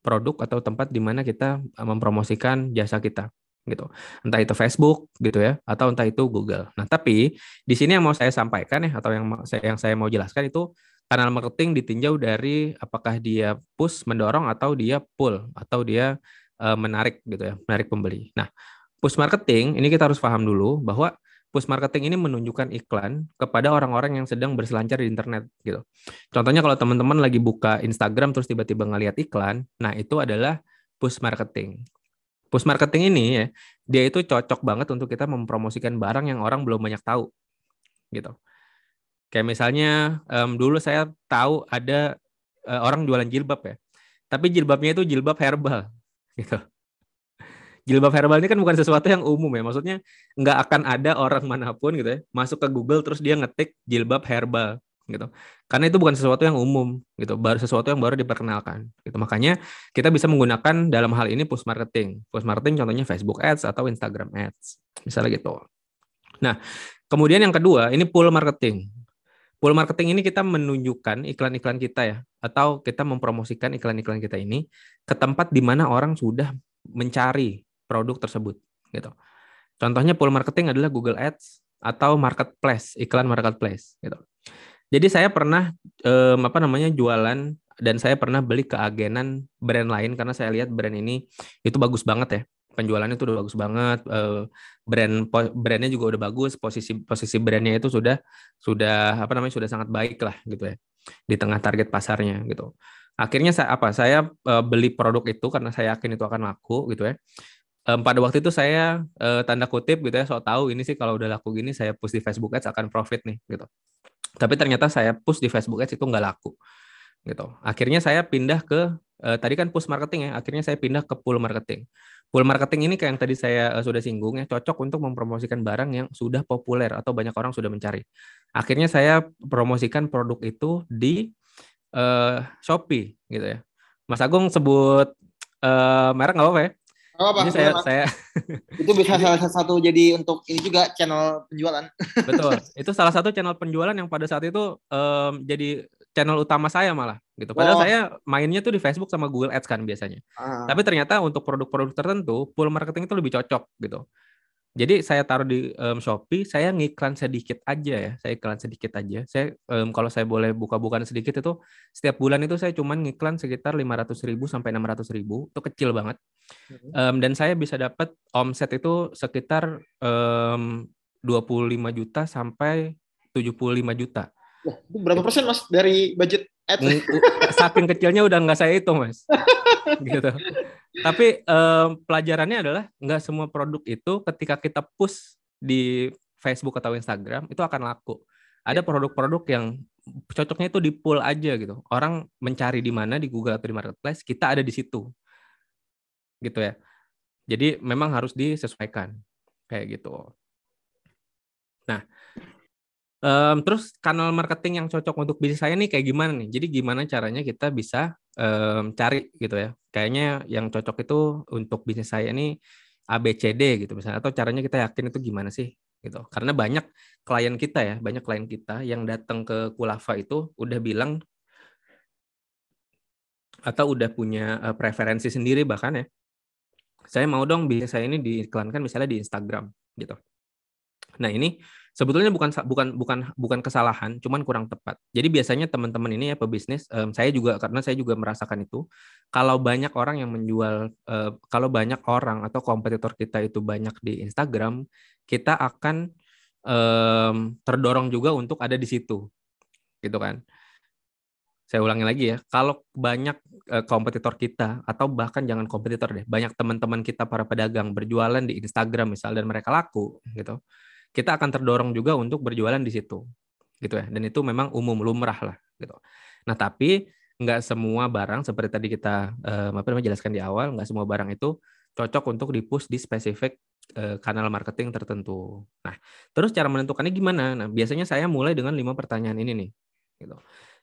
produk atau tempat di mana kita eh, mempromosikan jasa kita gitu. Entah itu Facebook gitu ya atau entah itu Google. Nah, tapi di sini yang mau saya sampaikan ya atau yang saya yang saya mau jelaskan itu kanal marketing ditinjau dari apakah dia push mendorong atau dia pull atau dia uh, menarik gitu ya, menarik pembeli. Nah, push marketing ini kita harus paham dulu bahwa push marketing ini menunjukkan iklan kepada orang-orang yang sedang berselancar di internet gitu. Contohnya kalau teman-teman lagi buka Instagram terus tiba-tiba ngelihat iklan, nah itu adalah push marketing. Push marketing ini ya, dia itu cocok banget untuk kita mempromosikan barang yang orang belum banyak tahu gitu. Kayak misalnya um, dulu saya tahu ada uh, orang jualan jilbab ya, tapi jilbabnya itu jilbab herbal gitu jilbab herbal ini kan bukan sesuatu yang umum ya. Maksudnya nggak akan ada orang manapun gitu ya masuk ke Google terus dia ngetik jilbab herbal gitu. Karena itu bukan sesuatu yang umum gitu, baru sesuatu yang baru diperkenalkan. Gitu. Makanya kita bisa menggunakan dalam hal ini push marketing. Push marketing contohnya Facebook Ads atau Instagram Ads. Misalnya gitu. Nah, kemudian yang kedua ini pull marketing. Pull marketing ini kita menunjukkan iklan-iklan kita ya atau kita mempromosikan iklan-iklan kita ini ke tempat di mana orang sudah mencari produk tersebut gitu. Contohnya pull marketing adalah Google Ads atau marketplace, iklan marketplace gitu. Jadi saya pernah um, apa namanya jualan dan saya pernah beli keagenan brand lain karena saya lihat brand ini itu bagus banget ya penjualannya itu udah bagus banget eh, brand brandnya juga udah bagus posisi posisi brandnya itu sudah sudah apa namanya sudah sangat baik lah gitu ya di tengah target pasarnya gitu akhirnya saya apa saya eh, beli produk itu karena saya yakin itu akan laku gitu ya um, pada waktu itu saya uh, tanda kutip gitu ya so tahu ini sih kalau udah laku gini saya push di Facebook Ads akan profit nih gitu tapi ternyata saya push di Facebook Ads itu nggak laku gitu akhirnya saya pindah ke uh, tadi kan push marketing ya akhirnya saya pindah ke pull marketing pull marketing ini kayak yang tadi saya uh, sudah singgung ya cocok untuk mempromosikan barang yang sudah populer atau banyak orang sudah mencari akhirnya saya promosikan produk itu di uh, Shopee gitu ya Mas Agung sebut uh, merek nggak apa-apa ya Oh, apa, ini saya, saya itu bisa salah satu jadi untuk ini juga channel penjualan. Betul, itu salah satu channel penjualan yang pada saat itu um, jadi channel utama saya malah gitu. Padahal oh. saya mainnya tuh di Facebook sama Google Ads kan biasanya. Uh. Tapi ternyata untuk produk-produk tertentu, pull marketing itu lebih cocok gitu jadi saya taruh di um, Shopee, saya ngiklan sedikit aja ya, saya iklan sedikit aja. Saya um, kalau saya boleh buka bukan sedikit itu setiap bulan itu saya cuma ngiklan sekitar 500 ribu sampai 600 ribu, itu kecil banget. Um, dan saya bisa dapat omset itu sekitar um, 25 juta sampai 75 juta. Wah, itu berapa persen mas dari budget ads? Saking kecilnya udah nggak saya hitung mas. gitu. Tapi um, pelajarannya adalah nggak semua produk itu ketika kita push di Facebook atau Instagram itu akan laku. Ada iya. produk-produk yang cocoknya itu di pull aja gitu. Orang mencari di mana di Google atau di marketplace, kita ada di situ. Gitu ya. Jadi memang harus disesuaikan kayak gitu. Nah, um, terus kanal marketing yang cocok untuk bisnis saya nih kayak gimana nih? Jadi gimana caranya kita bisa um, cari gitu ya. Kayaknya yang cocok itu untuk bisnis saya ini ABCD gitu misalnya atau caranya kita yakin itu gimana sih gitu. Karena banyak klien kita ya, banyak klien kita yang datang ke Kulafa itu udah bilang atau udah punya e, preferensi sendiri bahkan ya. Saya mau dong bisnis saya ini diiklankan misalnya di Instagram gitu. Nah, ini sebetulnya bukan bukan bukan bukan kesalahan, cuman kurang tepat. Jadi biasanya teman-teman ini ya pebisnis, um, saya juga karena saya juga merasakan itu, kalau banyak orang yang menjual, uh, kalau banyak orang atau kompetitor kita itu banyak di Instagram, kita akan um, terdorong juga untuk ada di situ, gitu kan? Saya ulangi lagi ya, kalau banyak eh, kompetitor kita atau bahkan jangan kompetitor deh, banyak teman-teman kita para pedagang berjualan di Instagram misal dan mereka laku, gitu kita akan terdorong juga untuk berjualan di situ gitu ya dan itu memang umum lumrah lah gitu nah tapi nggak semua barang seperti tadi kita eh, apa namanya jelaskan di awal nggak semua barang itu cocok untuk dipush di spesifik eh, kanal marketing tertentu nah terus cara menentukannya gimana nah biasanya saya mulai dengan lima pertanyaan ini nih gitu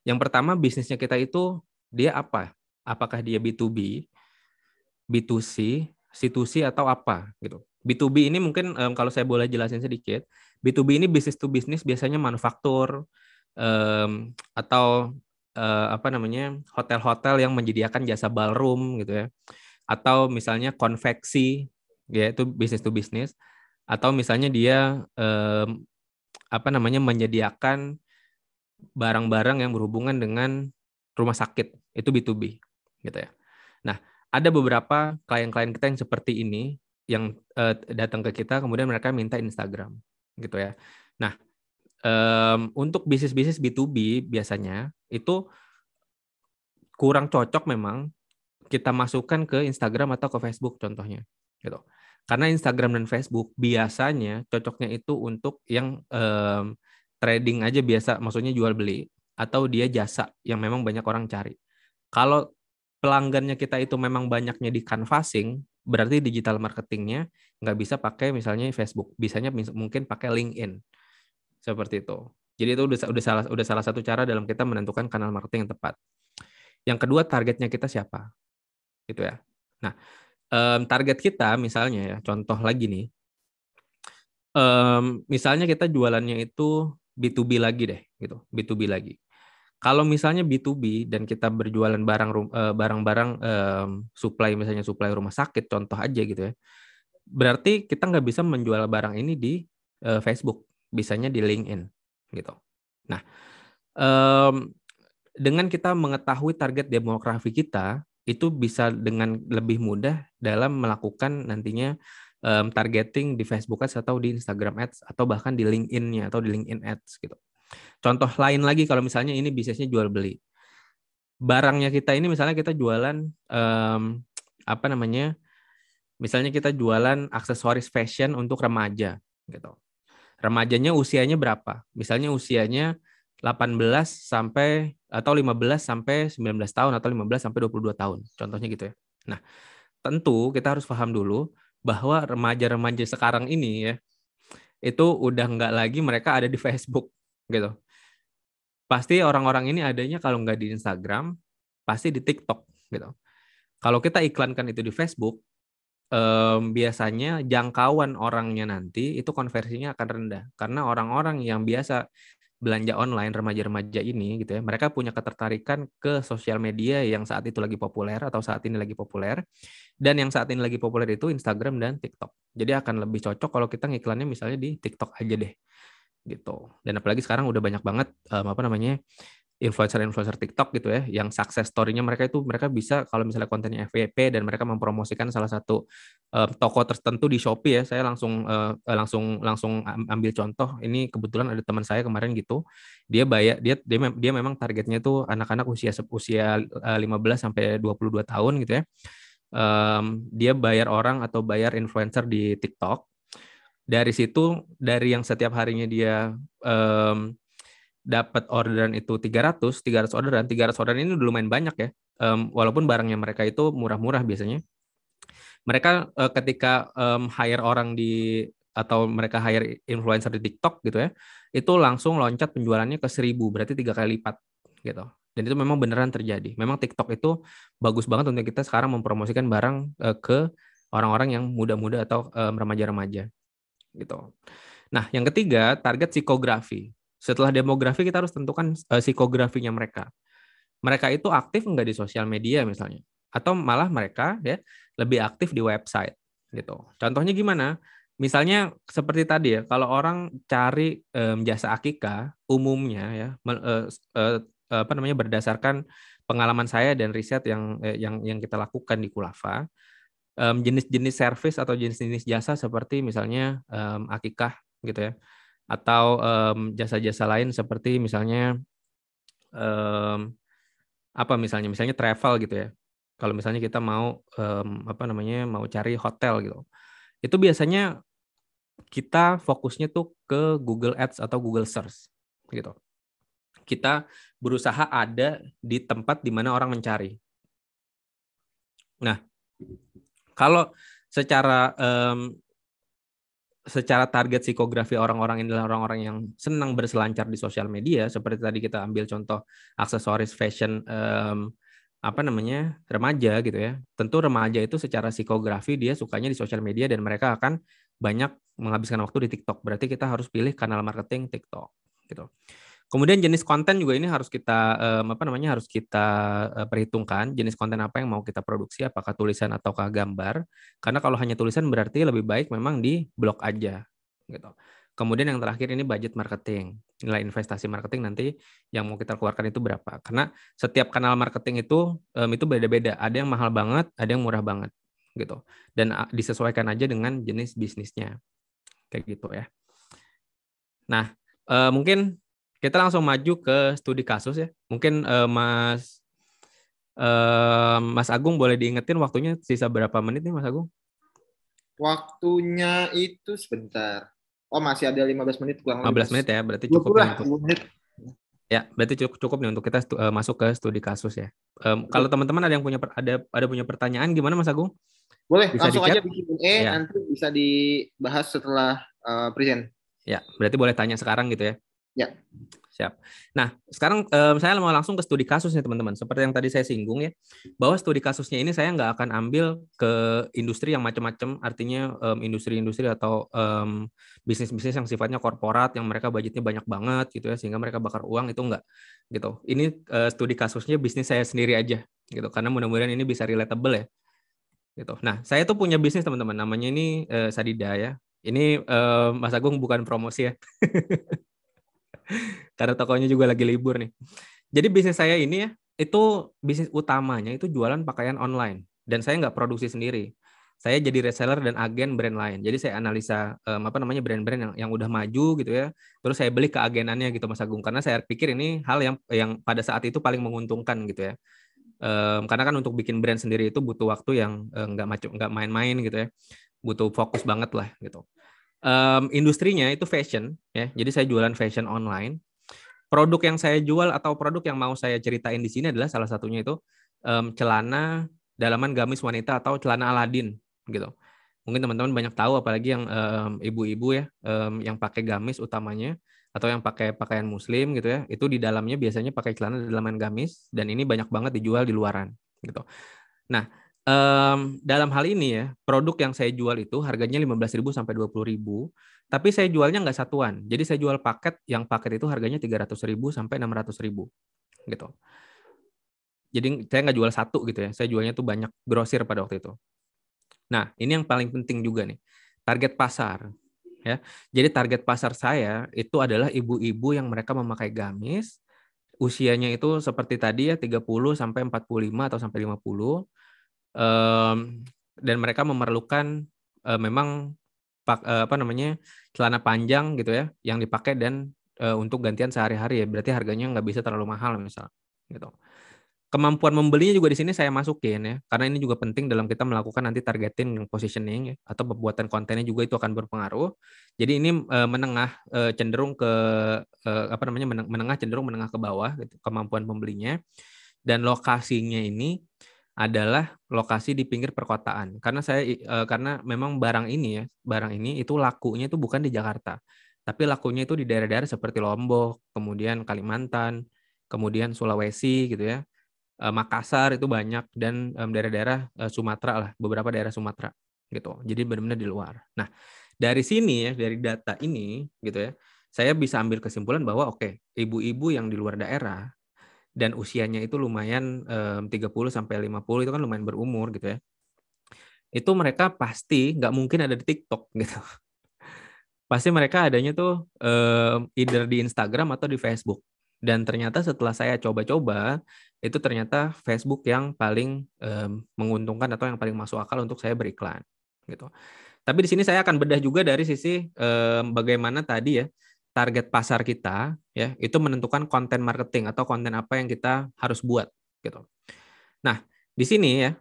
yang pertama bisnisnya kita itu dia apa apakah dia B2B B2C C2C atau apa gitu B2B ini mungkin um, kalau saya boleh jelasin sedikit, B2B ini bisnis to bisnis biasanya manufaktur um, atau uh, apa namanya hotel-hotel yang menyediakan jasa ballroom gitu ya, atau misalnya konveksi, ya itu bisnis to bisnis, atau misalnya dia um, apa namanya menyediakan barang-barang yang berhubungan dengan rumah sakit itu B2B gitu ya. Nah, ada beberapa klien-klien kita yang seperti ini yang uh, datang ke kita kemudian mereka minta Instagram gitu ya. Nah, um, untuk bisnis-bisnis B2B biasanya itu kurang cocok memang kita masukkan ke Instagram atau ke Facebook contohnya gitu. Karena Instagram dan Facebook biasanya cocoknya itu untuk yang um, trading aja biasa, maksudnya jual beli atau dia jasa yang memang banyak orang cari. Kalau pelanggannya kita itu memang banyaknya di canvassing, berarti digital marketingnya nggak bisa pakai misalnya Facebook, bisanya mungkin pakai LinkedIn seperti itu. Jadi itu udah, udah salah udah salah satu cara dalam kita menentukan kanal marketing yang tepat. Yang kedua targetnya kita siapa, gitu ya. Nah um, target kita misalnya ya contoh lagi nih, um, misalnya kita jualannya itu B2B lagi deh, gitu B2B lagi. Kalau misalnya B2B dan kita berjualan barang eh, barang-barang um, supply misalnya supply rumah sakit contoh aja gitu ya. Berarti kita nggak bisa menjual barang ini di uh, Facebook, bisanya di LinkedIn gitu. Nah, um, dengan kita mengetahui target demografi kita itu bisa dengan lebih mudah dalam melakukan nantinya um, targeting di Facebook Ads atau di Instagram Ads atau bahkan di LinkedIn-nya atau di LinkedIn Ads gitu. Contoh lain lagi kalau misalnya ini bisnisnya jual beli. Barangnya kita ini misalnya kita jualan um, apa namanya? Misalnya kita jualan aksesoris fashion untuk remaja gitu. Remajanya usianya berapa? Misalnya usianya 18 sampai atau 15 sampai 19 tahun atau 15 sampai 22 tahun. Contohnya gitu ya. Nah, tentu kita harus paham dulu bahwa remaja-remaja sekarang ini ya itu udah nggak lagi mereka ada di Facebook gitu Pasti orang-orang ini adanya kalau nggak di Instagram, pasti di TikTok gitu. Kalau kita iklankan itu di Facebook, um, biasanya jangkauan orangnya nanti itu konversinya akan rendah karena orang-orang yang biasa belanja online remaja-remaja ini gitu ya mereka punya ketertarikan ke sosial media yang saat itu lagi populer atau saat ini lagi populer dan yang saat ini lagi populer itu Instagram dan TikTok jadi akan lebih cocok kalau kita ngiklannya misalnya di TikTok aja deh gitu. Dan apalagi sekarang udah banyak banget um, apa namanya influencer-influencer TikTok gitu ya, yang sukses story-nya mereka itu mereka bisa kalau misalnya kontennya FYP dan mereka mempromosikan salah satu um, toko tertentu di Shopee ya. Saya langsung uh, langsung langsung ambil contoh. Ini kebetulan ada teman saya kemarin gitu. Dia bayar dia dia, dia memang targetnya itu anak-anak usia usia 15 eh, sampai 22 tahun gitu ya. Um, dia bayar orang atau bayar influencer di TikTok dari situ dari yang setiap harinya dia um, dapat orderan itu 300, 300 orderan, 300 orderan ini dulu main banyak ya. Um, walaupun barangnya mereka itu murah-murah biasanya. Mereka uh, ketika um, hire orang di atau mereka hire influencer di TikTok gitu ya, itu langsung loncat penjualannya ke 1000, berarti tiga kali lipat gitu. Dan itu memang beneran terjadi. Memang TikTok itu bagus banget untuk kita sekarang mempromosikan barang uh, ke orang-orang yang muda-muda atau remaja remaja-remaja gitu. Nah, yang ketiga, target psikografi. Setelah demografi kita harus tentukan uh, psikografinya mereka. Mereka itu aktif nggak di sosial media misalnya, atau malah mereka ya lebih aktif di website gitu. Contohnya gimana? Misalnya seperti tadi ya, kalau orang cari um, jasa akika umumnya ya uh, uh, apa namanya berdasarkan pengalaman saya dan riset yang yang yang kita lakukan di Kulafa, jenis jenis-jenis service atau jenis-jenis jasa seperti misalnya um, akikah gitu ya atau jasa jasa-jasa lain seperti misalnya um, apa misalnya misalnya travel gitu ya kalau misalnya kita mau um, apa namanya mau cari hotel gitu itu biasanya kita fokusnya tuh ke Google Ads atau Google Search gitu kita berusaha ada di tempat di mana orang mencari nah kalau secara um, secara target psikografi orang-orang ini adalah orang-orang yang senang berselancar di sosial media seperti tadi kita ambil contoh aksesoris fashion um, apa namanya remaja gitu ya tentu remaja itu secara psikografi dia sukanya di sosial media dan mereka akan banyak menghabiskan waktu di TikTok berarti kita harus pilih kanal marketing TikTok gitu Kemudian jenis konten juga ini harus kita um, apa namanya harus kita uh, perhitungkan jenis konten apa yang mau kita produksi apakah tulisan ataukah gambar karena kalau hanya tulisan berarti lebih baik memang di blog aja gitu. Kemudian yang terakhir ini budget marketing nilai investasi marketing nanti yang mau kita keluarkan itu berapa karena setiap kanal marketing itu um, itu beda-beda ada yang mahal banget ada yang murah banget gitu dan disesuaikan aja dengan jenis bisnisnya kayak gitu ya. Nah uh, mungkin kita langsung maju ke studi kasus ya. Mungkin uh, Mas uh, Mas Agung boleh diingetin waktunya sisa berapa menit nih Mas Agung? Waktunya itu sebentar. Oh masih ada 15 menit kurang 15 belas menit ya, berarti cukup lah, untuk... menit. Ya, berarti cukup cukup nih untuk kita uh, masuk ke studi kasus ya. Um, kalau teman-teman ada yang punya ada ada punya pertanyaan gimana Mas Agung? Boleh, bisa langsung di aja di Q&A ya. nanti bisa dibahas setelah uh, present. Ya, berarti boleh tanya sekarang gitu ya. Ya. Siap. Nah, sekarang um, saya mau langsung ke studi kasusnya teman-teman. Seperti yang tadi saya singgung ya, bahwa studi kasusnya ini saya nggak akan ambil ke industri yang macam-macam, artinya industri-industri atau um, bisnis-bisnis yang sifatnya korporat, yang mereka budgetnya banyak banget gitu ya, sehingga mereka bakar uang itu nggak gitu. Ini uh, studi kasusnya bisnis saya sendiri aja gitu, karena mudah-mudahan ini bisa relatable ya. Gitu. Nah, saya tuh punya bisnis teman-teman, namanya ini uh, Sadida ya. Ini uh, Mas Agung bukan promosi ya. Karena tokonya juga lagi libur nih. Jadi bisnis saya ini ya, itu bisnis utamanya itu jualan pakaian online. Dan saya nggak produksi sendiri. Saya jadi reseller dan agen brand lain. Jadi saya analisa um, apa namanya brand-brand yang yang udah maju gitu ya. Terus saya beli ke agenannya gitu Mas Agung karena saya pikir ini hal yang yang pada saat itu paling menguntungkan gitu ya um, karena kan untuk bikin brand sendiri itu butuh waktu yang eh, nggak macam nggak main-main gitu ya butuh fokus banget lah gitu um, industrinya itu fashion ya. Jadi saya jualan fashion online. Produk yang saya jual atau produk yang mau saya ceritain di sini adalah salah satunya itu um, celana dalaman gamis wanita atau celana Aladin gitu. Mungkin teman-teman banyak tahu apalagi yang um, ibu-ibu ya um, yang pakai gamis utamanya atau yang pakai pakaian muslim gitu ya. Itu di dalamnya biasanya pakai celana dalaman gamis dan ini banyak banget dijual di luaran gitu. Nah, um, dalam hal ini ya, produk yang saya jual itu harganya 15.000 sampai 20.000, tapi saya jualnya nggak satuan. Jadi saya jual paket, yang paket itu harganya 300.000 sampai 600.000 gitu. Jadi saya nggak jual satu gitu ya, saya jualnya tuh banyak grosir pada waktu itu. Nah, ini yang paling penting juga nih, target pasar. Ya, jadi target pasar saya itu adalah ibu-ibu yang mereka memakai gamis, usianya itu seperti tadi ya 30 sampai 45 atau sampai 50 um, dan mereka memerlukan uh, memang pak, uh, apa namanya celana panjang gitu ya yang dipakai dan uh, untuk gantian sehari-hari ya berarti harganya nggak bisa terlalu mahal misalnya gitu kemampuan membelinya juga di sini saya masukin ya karena ini juga penting dalam kita melakukan nanti targeting positioning ya, atau pembuatan kontennya juga itu akan berpengaruh jadi ini e, menengah e, cenderung ke e, apa namanya menengah cenderung menengah ke bawah gitu, kemampuan membelinya dan lokasinya ini adalah lokasi di pinggir perkotaan karena saya e, karena memang barang ini ya barang ini itu lakunya itu bukan di Jakarta tapi lakunya itu di daerah-daerah seperti Lombok kemudian Kalimantan kemudian Sulawesi gitu ya e, Makassar itu banyak dan daerah-daerah e, Sumatera lah beberapa daerah Sumatera gitu jadi benar-benar di luar nah dari sini ya dari data ini gitu ya saya bisa ambil kesimpulan bahwa oke okay, ibu-ibu yang di luar daerah dan usianya itu lumayan um, 30 sampai 50 itu kan lumayan berumur gitu ya. Itu mereka pasti nggak mungkin ada di TikTok gitu. pasti mereka adanya tuh um, either di Instagram atau di Facebook. Dan ternyata setelah saya coba-coba, itu ternyata Facebook yang paling um, menguntungkan atau yang paling masuk akal untuk saya beriklan gitu. Tapi di sini saya akan bedah juga dari sisi um, bagaimana tadi ya target pasar kita ya itu menentukan konten marketing atau konten apa yang kita harus buat gitu. Nah, di sini ya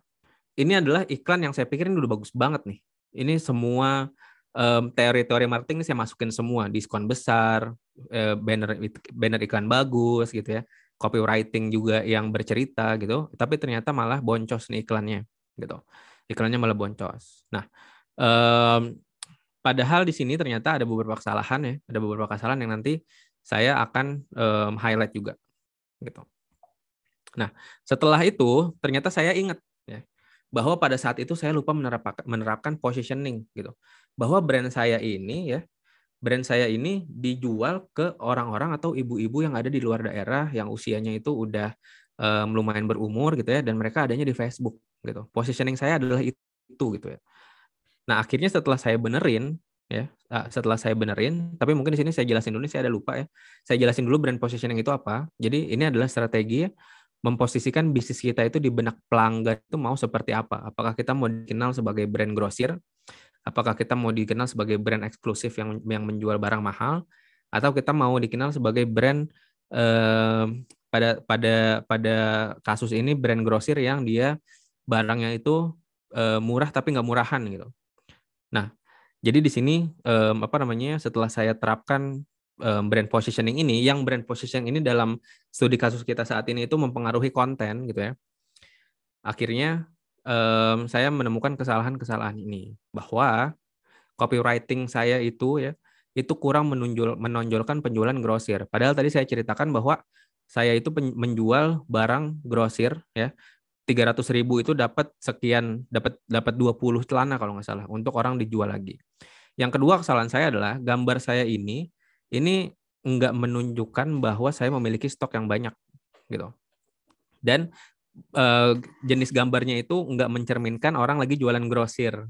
ini adalah iklan yang saya pikirin udah bagus banget nih. Ini semua um, teori-teori marketing ini saya masukin semua, diskon besar, eh, banner banner iklan bagus gitu ya. Copywriting juga yang bercerita gitu, tapi ternyata malah boncos nih iklannya gitu. Iklannya malah boncos. Nah, um, Padahal di sini ternyata ada beberapa kesalahan ya, ada beberapa kesalahan yang nanti saya akan um, highlight juga, gitu. Nah, setelah itu ternyata saya ingat ya, bahwa pada saat itu saya lupa menerapkan, menerapkan positioning, gitu. Bahwa brand saya ini ya, brand saya ini dijual ke orang-orang atau ibu-ibu yang ada di luar daerah yang usianya itu udah um, lumayan berumur gitu ya, dan mereka adanya di Facebook, gitu. Positioning saya adalah itu, gitu ya Nah akhirnya setelah saya benerin ya ah, setelah saya benerin tapi mungkin di sini saya jelasin dulu saya ada lupa ya saya jelasin dulu brand positioning itu apa jadi ini adalah strategi memposisikan bisnis kita itu di benak pelanggan itu mau seperti apa apakah kita mau dikenal sebagai brand grosir apakah kita mau dikenal sebagai brand eksklusif yang yang menjual barang mahal atau kita mau dikenal sebagai brand eh, pada pada pada kasus ini brand grosir yang dia barangnya itu eh, murah tapi nggak murahan gitu Nah, jadi di sini um, apa namanya setelah saya terapkan um, brand positioning ini, yang brand positioning ini dalam studi kasus kita saat ini itu mempengaruhi konten gitu ya. Akhirnya um, saya menemukan kesalahan-kesalahan ini bahwa copywriting saya itu ya itu kurang menunjul menonjolkan penjualan grosir. Padahal tadi saya ceritakan bahwa saya itu menjual barang grosir ya 300 ribu itu dapat sekian dapat dapat puluh celana kalau nggak salah untuk orang dijual lagi. Yang kedua kesalahan saya adalah gambar saya ini ini nggak menunjukkan bahwa saya memiliki stok yang banyak gitu. Dan eh, jenis gambarnya itu nggak mencerminkan orang lagi jualan grosir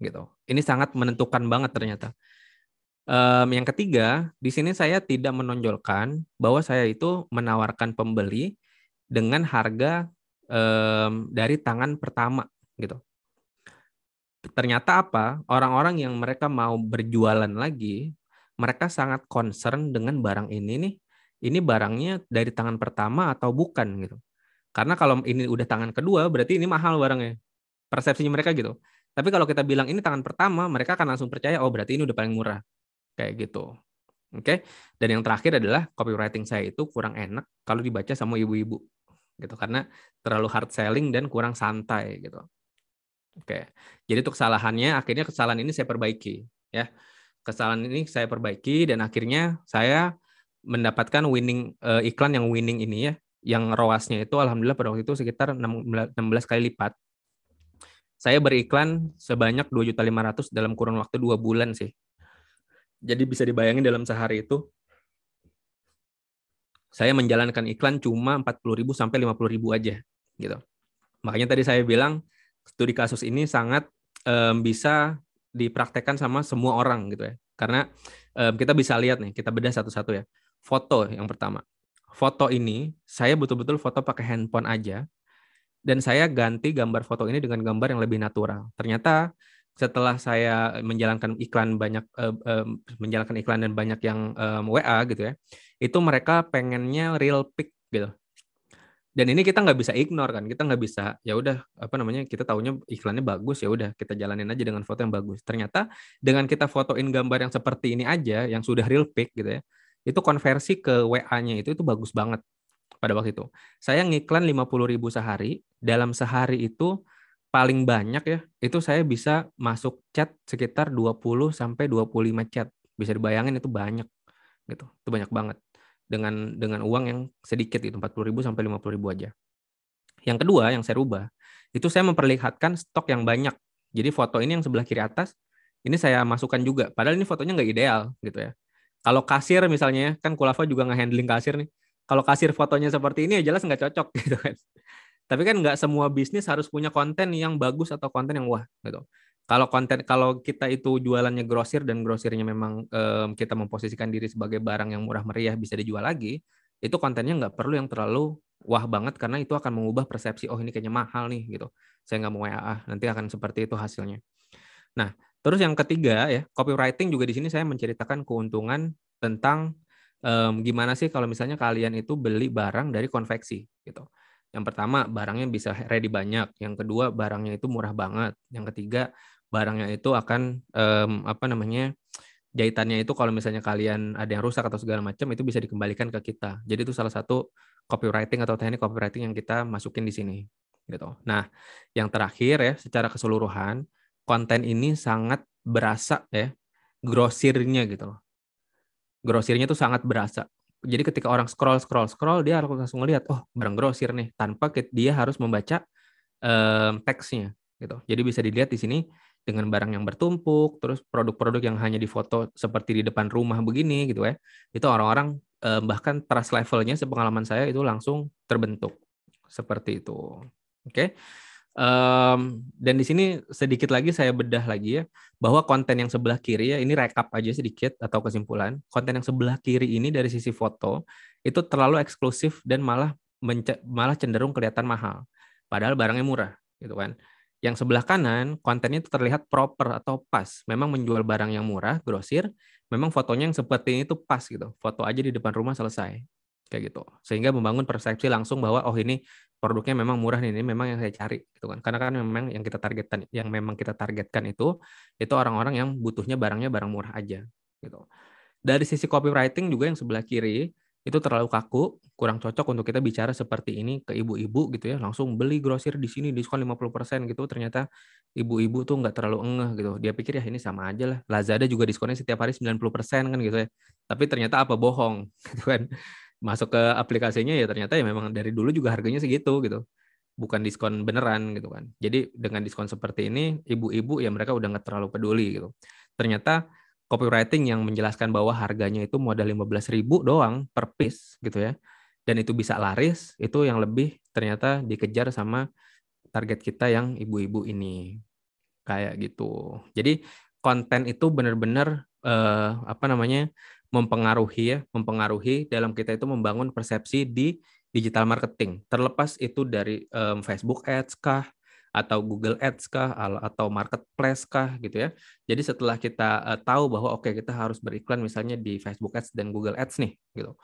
gitu. Ini sangat menentukan banget ternyata. Um, yang ketiga, di sini saya tidak menonjolkan bahwa saya itu menawarkan pembeli dengan harga um, dari tangan pertama gitu. Ternyata apa? Orang-orang yang mereka mau berjualan lagi, mereka sangat concern dengan barang ini nih. Ini barangnya dari tangan pertama atau bukan gitu. Karena kalau ini udah tangan kedua, berarti ini mahal barangnya. Persepsinya mereka gitu. Tapi kalau kita bilang ini tangan pertama, mereka akan langsung percaya, oh berarti ini udah paling murah. Kayak gitu. Oke. Okay? Dan yang terakhir adalah copywriting saya itu kurang enak kalau dibaca sama ibu-ibu gitu karena terlalu hard selling dan kurang santai gitu. Oke. Jadi untuk kesalahannya akhirnya kesalahan ini saya perbaiki ya. Kesalahan ini saya perbaiki dan akhirnya saya mendapatkan winning e, iklan yang winning ini ya yang roasnya itu alhamdulillah pada waktu itu sekitar 16 kali lipat. Saya beriklan sebanyak 2.500 dalam kurun waktu 2 bulan sih. Jadi bisa dibayangin dalam sehari itu saya menjalankan iklan cuma 40.000 sampai 50.000 aja gitu. Makanya tadi saya bilang studi kasus ini sangat um, bisa dipraktekkan sama semua orang gitu ya. Karena um, kita bisa lihat nih, kita bedah satu-satu ya. Foto yang pertama. Foto ini saya betul-betul foto pakai handphone aja dan saya ganti gambar foto ini dengan gambar yang lebih natural. Ternyata setelah saya menjalankan iklan banyak uh, uh, menjalankan iklan dan banyak yang um, WA gitu ya itu mereka pengennya real pick gitu dan ini kita nggak bisa ignore kan kita nggak bisa ya udah apa namanya kita taunya iklannya bagus ya udah kita jalanin aja dengan foto yang bagus ternyata dengan kita fotoin gambar yang seperti ini aja yang sudah real pick gitu ya itu konversi ke WA-nya itu itu bagus banget pada waktu itu saya ngiklan ribu sehari dalam sehari itu paling banyak ya itu saya bisa masuk chat sekitar 20 sampai 25 chat. Bisa dibayangin itu banyak gitu. Itu banyak banget dengan dengan uang yang sedikit itu ribu sampai ribu aja. Yang kedua yang saya rubah itu saya memperlihatkan stok yang banyak. Jadi foto ini yang sebelah kiri atas ini saya masukkan juga. Padahal ini fotonya nggak ideal gitu ya. Kalau kasir misalnya ya, kan Kulafa juga handling kasir nih. Kalau kasir fotonya seperti ini ya jelas nggak cocok gitu kan. Tapi kan nggak semua bisnis harus punya konten yang bagus atau konten yang wah gitu. Kalau konten kalau kita itu jualannya grosir dan grosirnya memang um, kita memposisikan diri sebagai barang yang murah meriah bisa dijual lagi, itu kontennya nggak perlu yang terlalu wah banget karena itu akan mengubah persepsi oh ini kayaknya mahal nih gitu. Saya nggak mau ah nanti akan seperti itu hasilnya. Nah, terus yang ketiga ya, copywriting juga di sini saya menceritakan keuntungan tentang um, gimana sih kalau misalnya kalian itu beli barang dari konveksi gitu. Yang pertama, barangnya bisa ready banyak. Yang kedua, barangnya itu murah banget. Yang ketiga, barangnya itu akan um, apa namanya? jahitannya itu kalau misalnya kalian ada yang rusak atau segala macam itu bisa dikembalikan ke kita. Jadi itu salah satu copywriting atau teknik copywriting yang kita masukin di sini gitu. Nah, yang terakhir ya secara keseluruhan konten ini sangat berasa ya grosirnya gitu loh. Grosirnya itu sangat berasa. Jadi ketika orang scroll scroll scroll dia langsung ngelihat oh barang grosir nih tanpa dia harus membaca um, teksnya gitu. Jadi bisa dilihat di sini dengan barang yang bertumpuk, terus produk-produk yang hanya difoto seperti di depan rumah begini gitu ya. Itu orang-orang um, bahkan trust levelnya sepengalaman saya itu langsung terbentuk seperti itu. Oke. Okay? Um, dan di sini sedikit lagi saya bedah lagi ya bahwa konten yang sebelah kiri ya ini rekap aja sedikit atau kesimpulan konten yang sebelah kiri ini dari sisi foto itu terlalu eksklusif dan malah malah cenderung kelihatan mahal padahal barangnya murah gitu kan yang sebelah kanan kontennya itu terlihat proper atau pas memang menjual barang yang murah grosir memang fotonya yang seperti ini tuh pas gitu foto aja di depan rumah selesai kayak gitu sehingga membangun persepsi langsung bahwa oh ini produknya memang murah nih ini memang yang saya cari gitu kan karena kan memang yang kita targetkan yang memang kita targetkan itu itu orang-orang yang butuhnya barangnya barang murah aja gitu dari sisi copywriting juga yang sebelah kiri itu terlalu kaku, kurang cocok untuk kita bicara seperti ini ke ibu-ibu gitu ya, langsung beli grosir di sini diskon 50% gitu, ternyata ibu-ibu tuh nggak terlalu engeh gitu. Dia pikir ya ini sama aja lah, Lazada juga diskonnya setiap hari 90% kan gitu ya. Tapi ternyata apa bohong gitu kan masuk ke aplikasinya ya ternyata ya memang dari dulu juga harganya segitu gitu bukan diskon beneran gitu kan jadi dengan diskon seperti ini ibu-ibu ya mereka udah nggak terlalu peduli gitu ternyata copywriting yang menjelaskan bahwa harganya itu modal ribu doang per piece gitu ya dan itu bisa laris itu yang lebih ternyata dikejar sama target kita yang ibu-ibu ini kayak gitu jadi konten itu benar-benar eh, apa namanya mempengaruhi ya, mempengaruhi dalam kita itu membangun persepsi di digital marketing. Terlepas itu dari um, Facebook Ads kah atau Google Ads kah atau marketplace kah gitu ya. Jadi setelah kita uh, tahu bahwa oke okay, kita harus beriklan misalnya di Facebook Ads dan Google Ads nih gitu.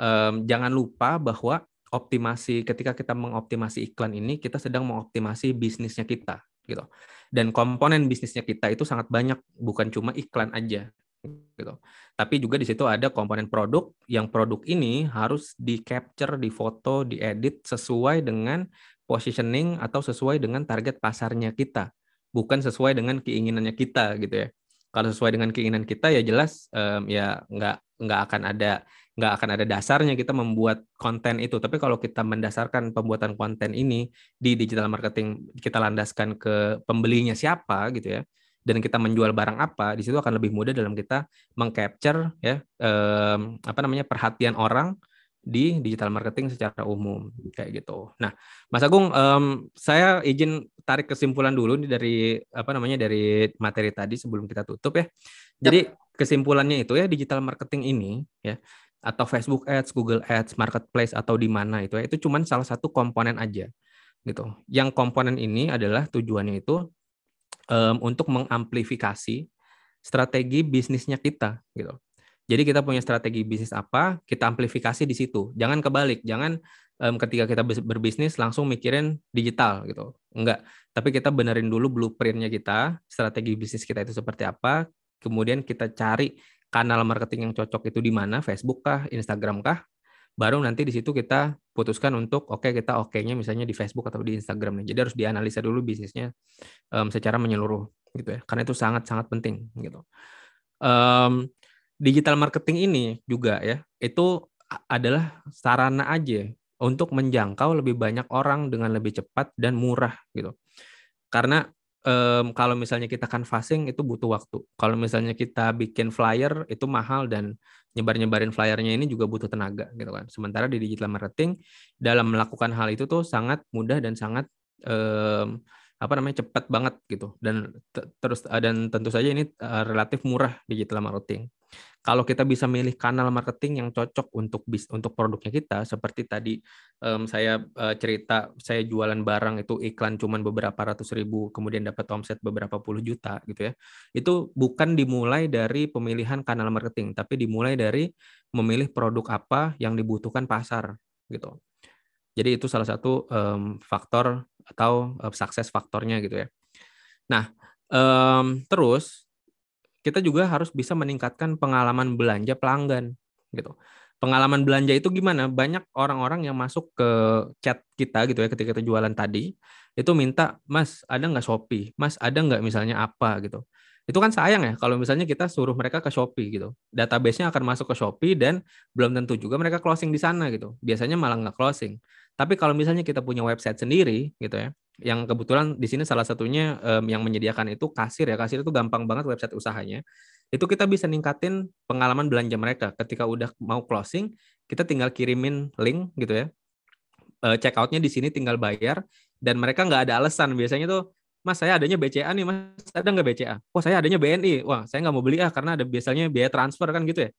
Um, jangan lupa bahwa optimasi ketika kita mengoptimasi iklan ini kita sedang mengoptimasi bisnisnya kita gitu. Dan komponen bisnisnya kita itu sangat banyak, bukan cuma iklan aja gitu. Tapi juga di situ ada komponen produk yang produk ini harus di capture, di foto, di edit sesuai dengan positioning atau sesuai dengan target pasarnya kita, bukan sesuai dengan keinginannya kita gitu ya. Kalau sesuai dengan keinginan kita ya jelas um, ya nggak nggak akan ada nggak akan ada dasarnya kita membuat konten itu. Tapi kalau kita mendasarkan pembuatan konten ini di digital marketing kita landaskan ke pembelinya siapa gitu ya, dan kita menjual barang apa, di situ akan lebih mudah dalam kita mengcapture ya um, apa namanya perhatian orang di digital marketing secara umum kayak gitu. Nah, Mas Agung, um, saya izin tarik kesimpulan dulu nih dari apa namanya dari materi tadi sebelum kita tutup ya. Jadi kesimpulannya itu ya digital marketing ini ya atau Facebook Ads, Google Ads, Marketplace atau di mana itu ya itu cuma salah satu komponen aja gitu. Yang komponen ini adalah tujuannya itu um, untuk mengamplifikasi strategi bisnisnya kita gitu. Jadi kita punya strategi bisnis apa, kita amplifikasi di situ. Jangan kebalik, jangan um, ketika kita berbisnis langsung mikirin digital gitu. Enggak, tapi kita benerin dulu blueprintnya kita, strategi bisnis kita itu seperti apa, kemudian kita cari kanal marketing yang cocok itu di mana, Facebook kah, Instagram kah, baru nanti di situ kita putuskan untuk oke okay, kita oke-nya misalnya di Facebook atau di Instagram nih. Jadi harus dianalisa dulu bisnisnya um, secara menyeluruh gitu ya. Karena itu sangat-sangat penting gitu. Um, digital marketing ini juga ya, itu adalah sarana aja untuk menjangkau lebih banyak orang dengan lebih cepat dan murah gitu. Karena um, kalau misalnya kita kan canvassing itu butuh waktu. Kalau misalnya kita bikin flyer itu mahal dan nyebar-nyebarin flyernya ini juga butuh tenaga gitu kan. Sementara di digital marketing dalam melakukan hal itu tuh sangat mudah dan sangat um, apa namanya cepat banget gitu dan terus eh, dan tentu saja ini uh, relatif murah digital marketing. Kalau kita bisa milih kanal marketing yang cocok untuk bis untuk produknya kita seperti tadi um, saya uh, cerita saya jualan barang itu iklan cuman beberapa ratus ribu kemudian dapat omset beberapa puluh juta gitu ya. Itu bukan dimulai dari pemilihan kanal marketing tapi dimulai dari memilih produk apa yang dibutuhkan pasar gitu. Jadi itu salah satu um, faktor atau uh, sukses faktornya gitu ya. Nah, um, terus kita juga harus bisa meningkatkan pengalaman belanja pelanggan gitu. Pengalaman belanja itu gimana? Banyak orang-orang yang masuk ke chat kita gitu ya ketika kita jualan tadi itu minta, "Mas, ada nggak Shopee? Mas, ada nggak misalnya apa?" gitu itu kan sayang ya kalau misalnya kita suruh mereka ke Shopee gitu. Database-nya akan masuk ke Shopee dan belum tentu juga mereka closing di sana gitu. Biasanya malah nggak closing. Tapi kalau misalnya kita punya website sendiri gitu ya, yang kebetulan di sini salah satunya um, yang menyediakan itu kasir ya. Kasir itu gampang banget website usahanya. Itu kita bisa ningkatin pengalaman belanja mereka ketika udah mau closing, kita tinggal kirimin link gitu ya. Uh, eh, check outnya di sini tinggal bayar dan mereka nggak ada alasan. Biasanya tuh Mas saya adanya BCA nih, Mas ada nggak BCA? Wah saya adanya BNI, wah saya nggak mau beli ah karena ada biasanya biaya transfer kan gitu ya.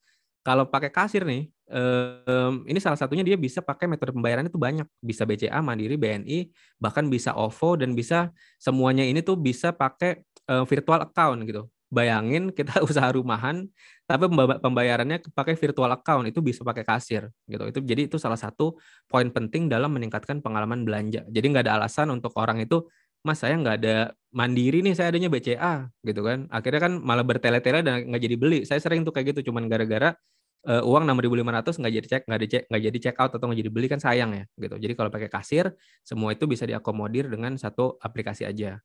Kalau pakai kasir nih, um, ini salah satunya dia bisa pakai metode pembayaran itu banyak. Bisa BCA, Mandiri, BNI, bahkan bisa OVO dan bisa semuanya ini tuh bisa pakai uh, virtual account gitu. Bayangin kita usaha rumahan tapi pembayarannya pakai virtual account itu bisa pakai kasir gitu. Itu jadi itu salah satu poin penting dalam meningkatkan pengalaman belanja. Jadi nggak ada alasan untuk orang itu mas saya nggak ada mandiri nih saya adanya BCA gitu kan akhirnya kan malah bertele-tele dan nggak jadi beli saya sering tuh kayak gitu cuman gara-gara uh, uang 6.500 nggak jadi cek nggak cek nggak jadi check out atau nggak jadi beli kan sayang ya gitu jadi kalau pakai kasir semua itu bisa diakomodir dengan satu aplikasi aja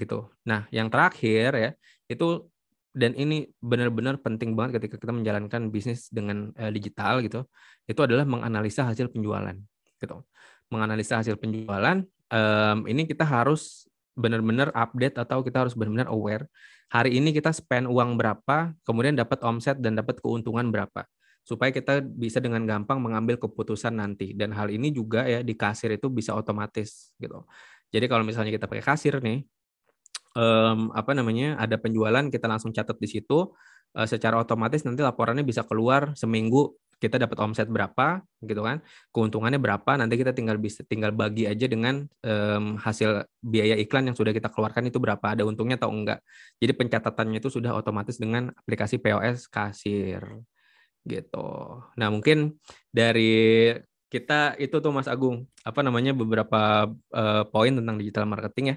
gitu nah yang terakhir ya itu dan ini benar-benar penting banget ketika kita menjalankan bisnis dengan uh, digital gitu itu adalah menganalisa hasil penjualan gitu menganalisa hasil penjualan um, ini kita harus benar-benar update atau kita harus benar-benar aware hari ini kita spend uang berapa, kemudian dapat omset dan dapat keuntungan berapa supaya kita bisa dengan gampang mengambil keputusan nanti dan hal ini juga ya di kasir itu bisa otomatis gitu. Jadi kalau misalnya kita pakai kasir nih um, apa namanya ada penjualan kita langsung catat di situ uh, secara otomatis nanti laporannya bisa keluar seminggu kita dapat omset berapa gitu kan keuntungannya berapa nanti kita tinggal bisa tinggal bagi aja dengan um, hasil biaya iklan yang sudah kita keluarkan itu berapa ada untungnya atau enggak jadi pencatatannya itu sudah otomatis dengan aplikasi POS kasir gitu nah mungkin dari kita itu tuh Mas Agung apa namanya beberapa uh, poin tentang digital marketing ya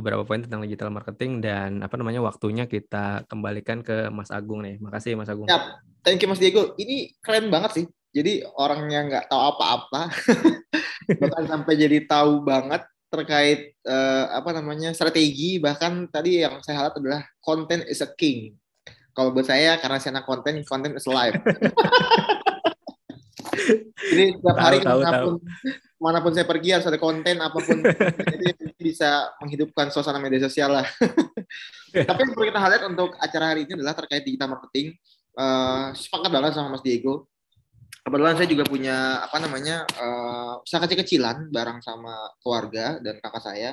beberapa poin tentang digital marketing dan apa namanya waktunya kita kembalikan ke Mas Agung nih. Makasih Mas Agung. Yep. Thank you Mas Diego. Ini keren banget sih. Jadi orang yang nggak tahu apa-apa bahkan sampai jadi tahu banget terkait eh, apa namanya strategi bahkan tadi yang saya halat adalah content is a king. Kalau buat saya karena saya anak konten, content is life. Jadi setiap hari tahu, tahu manapun saya pergi harus ada konten apapun jadi bisa menghidupkan suasana media sosial lah. Iya. Tapi yang perlu kita lihat untuk acara hari ini adalah terkait digital marketing. Uh, sepakat banget sama Mas Diego. Kebetulan saya juga punya apa namanya uh, usaha kecil-kecilan barang sama keluarga dan kakak saya.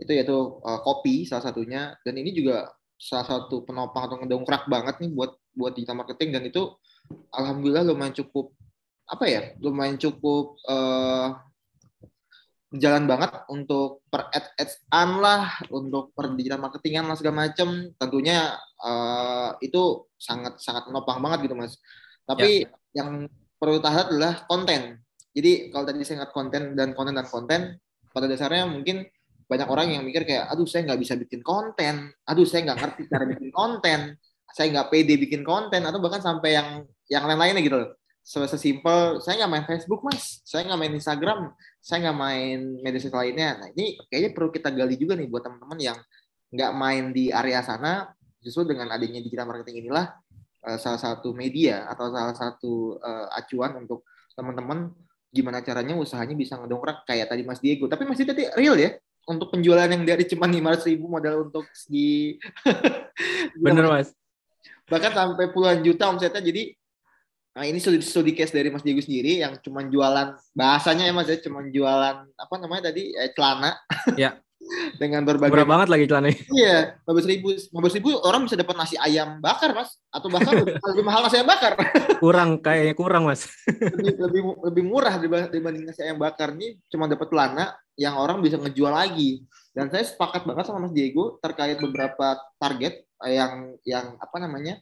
Itu yaitu uh, kopi salah satunya dan ini juga salah satu penopang atau ngedongkrak banget nih buat buat digital marketing dan itu alhamdulillah lumayan cukup apa ya lumayan cukup uh, jalan banget untuk per ads an lah, untuk per digital marketing lah segala macam. Tentunya uh, itu sangat sangat menopang banget gitu mas. Tapi ya. yang perlu tahan adalah konten. Jadi kalau tadi saya ingat konten dan konten dan konten, pada dasarnya mungkin banyak orang yang mikir kayak, aduh saya nggak bisa bikin konten, aduh saya nggak ngerti cara bikin konten, saya nggak pede bikin konten, atau bahkan sampai yang yang lain-lainnya gitu loh. Sesimpel, saya nggak main Facebook mas, saya nggak main Instagram, saya nggak main media sosial lainnya. Nah ini kayaknya perlu kita gali juga nih buat teman-teman yang nggak main di area sana, justru dengan adanya digital marketing inilah eh, salah satu media atau salah satu eh, acuan untuk teman-teman gimana caranya usahanya bisa ngedongkrak kayak tadi Mas Diego. Tapi masih Diego tadi real ya, untuk penjualan yang dari cuma lima ratus ribu modal untuk di bener mas bahkan sampai puluhan juta omsetnya jadi Nah ini studi, studi case dari Mas Diego sendiri yang cuma jualan bahasanya ya Mas ya cuma jualan apa namanya tadi eh, celana. Ya. Dengan berbagai. Berapa banget lagi celana. Iya, lima belas ribu, ribu orang bisa dapat nasi ayam bakar Mas atau bahkan lebih mahal nasi ayam bakar. kurang kayaknya kurang Mas. lebih, lebih lebih murah dibanding nasi ayam bakar nih cuma dapat celana yang orang bisa ngejual lagi. Dan saya sepakat banget sama Mas Diego terkait beberapa target yang yang apa namanya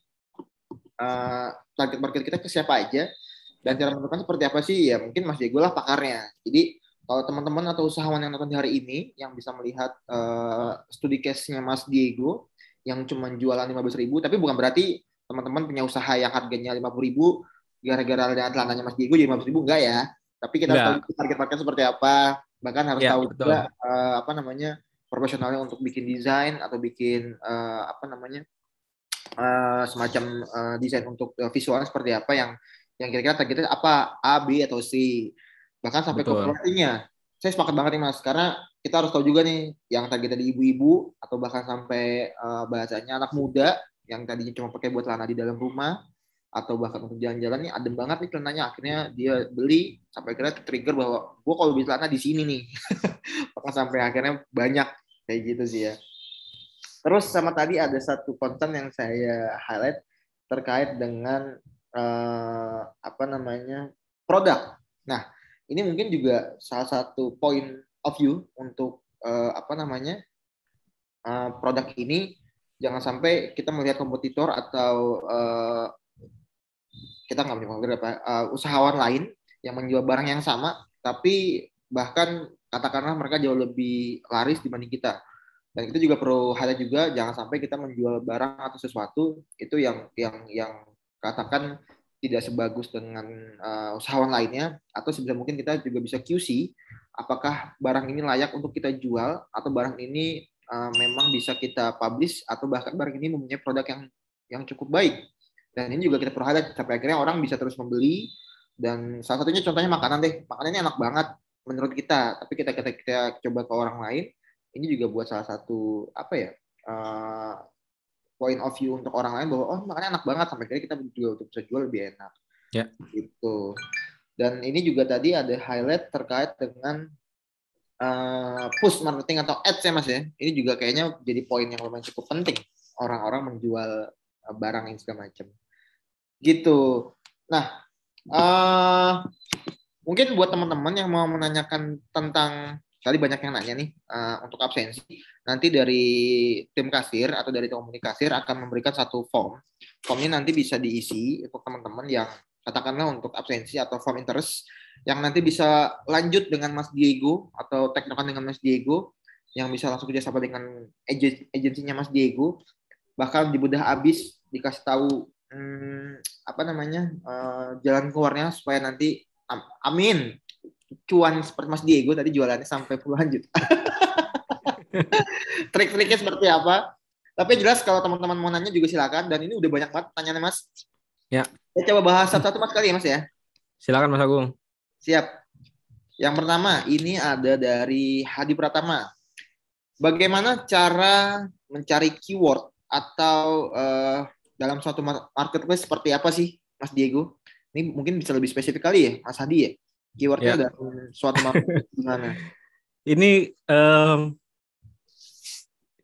uh, target market kita ke siapa aja dan cara menentukan seperti apa sih ya mungkin Mas Diego lah pakarnya jadi kalau teman-teman atau usahawan yang nonton di hari ini yang bisa melihat uh, studi case-nya Mas Diego yang cuma jualan lima belas ribu, tapi bukan berarti teman-teman punya usaha yang harganya puluh ribu gara-gara ada telananya Mas Diego jadi 50 ribu enggak ya. Tapi kita harus tahu target market seperti apa, bahkan harus ya, tahu juga uh, apa namanya profesionalnya untuk bikin desain atau bikin uh, apa namanya uh, semacam uh, desain untuk uh, eh, visual seperti apa yang yang kira-kira targetnya apa A, B atau C bahkan sampai Betul. ke clothingnya saya sepakat banget nih mas karena kita harus tahu juga nih yang targetnya di ibu-ibu atau bahkan sampai uh, bahasanya anak muda yang tadinya cuma pakai buat lana di dalam rumah atau bahkan untuk jalan-jalan nih adem banget nih celananya akhirnya dia beli sampai kira-kira trigger bahwa gue kalau beli celana di sini nih bahkan sampai akhirnya banyak kayak gitu sih ya Terus sama tadi ada satu konten yang saya highlight terkait dengan uh, apa namanya produk. Nah, ini mungkin juga salah satu point of view untuk uh, apa namanya uh, produk ini. Jangan sampai kita melihat kompetitor atau uh, kita nggak punya kompetitor apa uh, usahawan lain yang menjual barang yang sama, tapi bahkan katakanlah mereka jauh lebih laris dibanding kita dan kita juga perlu hati juga jangan sampai kita menjual barang atau sesuatu itu yang yang yang katakan tidak sebagus dengan uh, usahawan lainnya atau sebisa mungkin kita juga bisa QC apakah barang ini layak untuk kita jual atau barang ini uh, memang bisa kita publish atau bahkan barang ini mempunyai produk yang yang cukup baik dan ini juga kita perlu hati sampai akhirnya orang bisa terus membeli dan salah satunya contohnya makanan deh makanan ini enak banget menurut kita tapi kita kita, kita coba ke orang lain ini juga buat salah satu apa ya uh, point of view untuk orang lain bahwa oh makanya enak banget sampai kira kita juga untuk bisa jual lebih enak ya gitu dan ini juga tadi ada highlight terkait dengan uh, push marketing atau ads ya mas ya ini juga kayaknya jadi poin yang lumayan cukup penting orang-orang menjual eh, barang yang segala macam gitu nah uh, mungkin buat teman-teman yang mau menanyakan tentang tadi banyak yang nanya nih uh, untuk absensi. Nanti dari tim kasir atau dari komunikasi akan memberikan satu form. Form ini nanti bisa diisi untuk teman-teman yang katakanlah untuk absensi atau form interest yang nanti bisa lanjut dengan Mas Diego atau teknokan dengan Mas Diego yang bisa langsung kerjasama dengan agensinya Mas Diego bahkan dibudah habis dikasih tahu hmm, apa namanya uh, jalan keluarnya supaya nanti am, amin cuan seperti Mas Diego tadi jualannya sampai puluhan juta. Trik-triknya seperti apa? Tapi jelas kalau teman-teman mau nanya juga silakan dan ini udah banyak banget pertanyaannya Mas. Ya. Saya coba bahas satu-satu Mas kali ya Mas ya. Silakan Mas Agung. Siap. Yang pertama ini ada dari Hadi Pratama. Bagaimana cara mencari keyword atau uh, dalam suatu marketplace seperti apa sih Mas Diego? Ini mungkin bisa lebih spesifik kali ya Mas Hadi ya keywordnya yeah. Ya. dari suatu makhluk gimana ini um,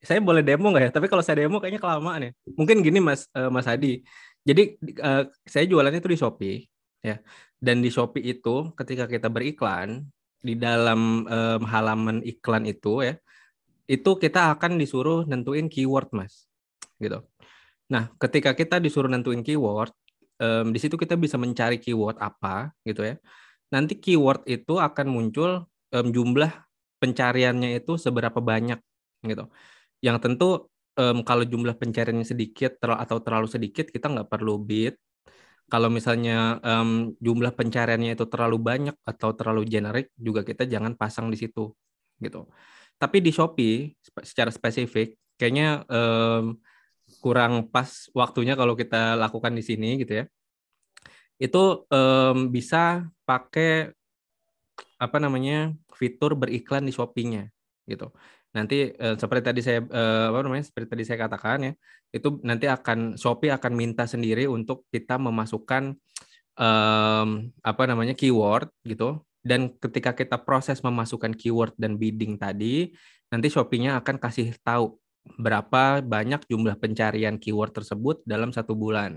saya boleh demo nggak ya? Tapi kalau saya demo kayaknya kelamaan ya. Mungkin gini Mas uh, Mas Hadi. Jadi uh, saya jualannya itu di Shopee ya. Dan di Shopee itu ketika kita beriklan di dalam um, halaman iklan itu ya, itu kita akan disuruh nentuin keyword Mas. Gitu. Nah, ketika kita disuruh nentuin keyword, um, di situ kita bisa mencari keyword apa gitu ya nanti keyword itu akan muncul um, jumlah pencariannya itu seberapa banyak gitu. Yang tentu um, kalau jumlah pencariannya sedikit ter atau terlalu sedikit kita nggak perlu bid. Kalau misalnya um, jumlah pencariannya itu terlalu banyak atau terlalu generik juga kita jangan pasang di situ gitu. Tapi di Shopee secara spesifik kayaknya um, kurang pas waktunya kalau kita lakukan di sini gitu ya itu um, bisa pakai apa namanya fitur beriklan di Shoppingnya gitu. Nanti uh, seperti tadi saya uh, apa namanya seperti tadi saya katakan ya, itu nanti akan Shopee akan minta sendiri untuk kita memasukkan um, apa namanya keyword gitu dan ketika kita proses memasukkan keyword dan bidding tadi, nanti Shoppingnya akan kasih tahu berapa banyak jumlah pencarian keyword tersebut dalam satu bulan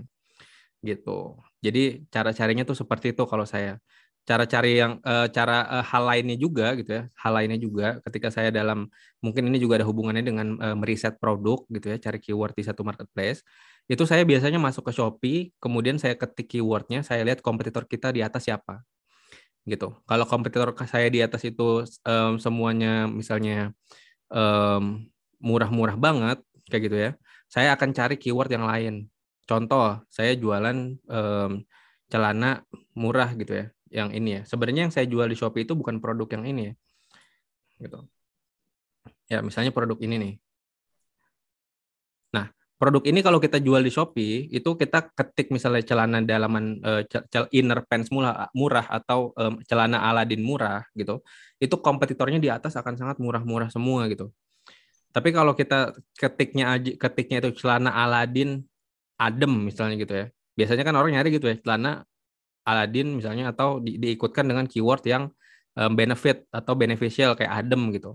gitu. Jadi cara carinya tuh seperti itu kalau saya. Cara cari yang uh, cara uh, hal lainnya juga gitu ya, hal lainnya juga ketika saya dalam mungkin ini juga ada hubungannya dengan uh, eh, meriset produk gitu ya, cari keyword di satu marketplace. Itu saya biasanya masuk ke Shopee, kemudian saya ketik keywordnya, saya lihat kompetitor kita di atas siapa gitu. Kalau kompetitor saya di atas itu um, semuanya misalnya murah murah-murah banget kayak gitu ya, saya akan cari keyword yang lain contoh saya jualan um, celana murah gitu ya yang ini ya sebenarnya yang saya jual di Shopee itu bukan produk yang ini ya gitu ya misalnya produk ini nih nah produk ini kalau kita jual di Shopee itu kita ketik misalnya celana dalaman uh, inner pants murah, murah atau um, celana Aladin murah gitu itu kompetitornya di atas akan sangat murah-murah semua gitu tapi kalau kita ketiknya aja ketiknya itu celana Aladin adem misalnya gitu ya. Biasanya kan orang nyari gitu ya celana Aladin misalnya atau di, diikutkan dengan keyword yang um, benefit atau beneficial kayak adem gitu.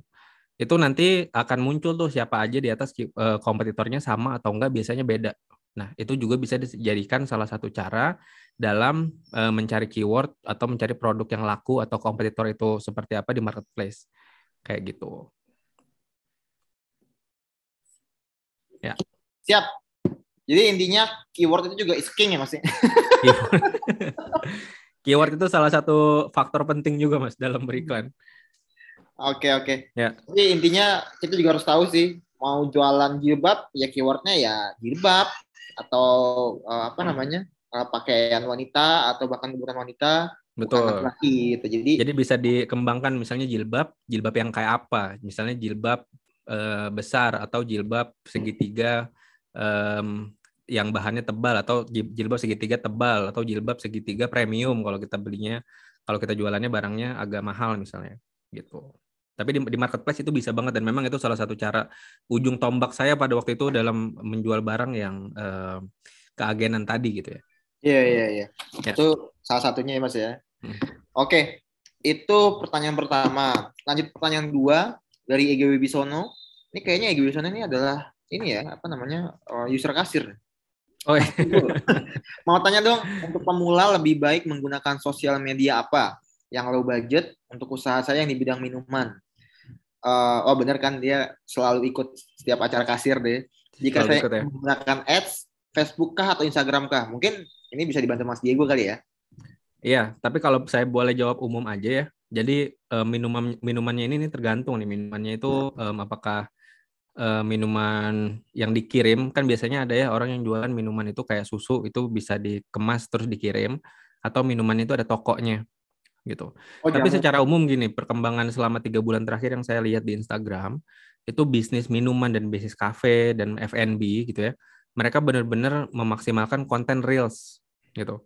Itu nanti akan muncul tuh siapa aja di atas uh, kompetitornya sama atau enggak biasanya beda. Nah, itu juga bisa dijadikan salah satu cara dalam e, mencari keyword atau mencari produk yang laku atau kompetitor itu seperti apa di marketplace. Kayak gitu. Ya. Siap. Jadi intinya keyword itu juga is king ya Mas. Ya? keyword. itu salah satu faktor penting juga Mas dalam beriklan. Oke okay, oke. Okay. Ya. Tapi intinya kita juga harus tahu sih mau jualan jilbab ya keywordnya ya jilbab atau uh, apa namanya uh, pakaian wanita atau bahkan kebutuhan wanita betul laki gitu jadi jadi bisa dikembangkan misalnya jilbab jilbab yang kayak apa misalnya jilbab uh, besar atau jilbab segitiga um, yang bahannya tebal atau jilbab segitiga tebal atau jilbab segitiga premium kalau kita belinya kalau kita jualannya barangnya agak mahal misalnya gitu. Tapi di, di marketplace itu bisa banget dan memang itu salah satu cara ujung tombak saya pada waktu itu dalam menjual barang yang eh, keagenan tadi gitu ya. Iya iya iya. Ya. Itu salah satunya ya Mas ya. Hmm. Oke. Okay. Itu pertanyaan pertama. Lanjut pertanyaan dua dari EGW Bisono. Ini kayaknya EGW Bisono ini adalah ini ya apa namanya eh, user kasir Oh, iya. Mau tanya dong, untuk pemula lebih baik menggunakan sosial media apa? Yang low budget untuk usaha saya yang di bidang minuman. Uh, oh benar kan dia selalu ikut setiap acara kasir deh. Jika selalu saya ikut, ya? menggunakan ads, Facebook kah atau Instagram kah? Mungkin ini bisa dibantu Mas Diego kali ya. Iya, tapi kalau saya boleh jawab umum aja ya. Jadi eh, minuman minumannya ini, ini tergantung nih minumannya itu um, apakah uh, minuman yang dikirim kan biasanya ada ya orang yang jualan minuman itu kayak susu itu bisa dikemas terus dikirim atau minuman itu ada tokonya gitu. Oh, Tapi jangan. secara umum gini perkembangan selama tiga bulan terakhir yang saya lihat di Instagram itu bisnis minuman dan bisnis kafe dan F&B gitu ya. Mereka benar-benar memaksimalkan konten reels gitu.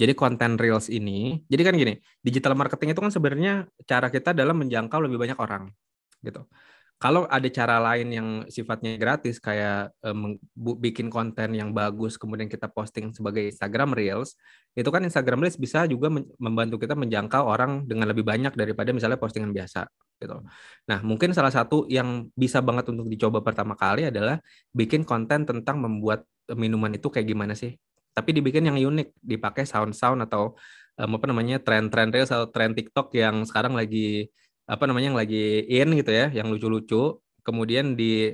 Jadi konten reels ini, jadi kan gini, digital marketing itu kan sebenarnya cara kita dalam menjangkau lebih banyak orang gitu kalau ada cara lain yang sifatnya gratis kayak um, bikin konten yang bagus kemudian kita posting sebagai Instagram Reels itu kan Instagram Reels bisa juga membantu kita menjangkau orang dengan lebih banyak daripada misalnya postingan biasa gitu. Nah, mungkin salah satu yang bisa banget untuk dicoba pertama kali adalah bikin konten tentang membuat eh, minuman itu kayak gimana sih? Tapi dibikin yang unik, dipakai sound-sound atau um, apa namanya trend-trend Reels atau trend TikTok yang sekarang lagi apa namanya yang lagi in gitu ya, yang lucu-lucu, kemudian di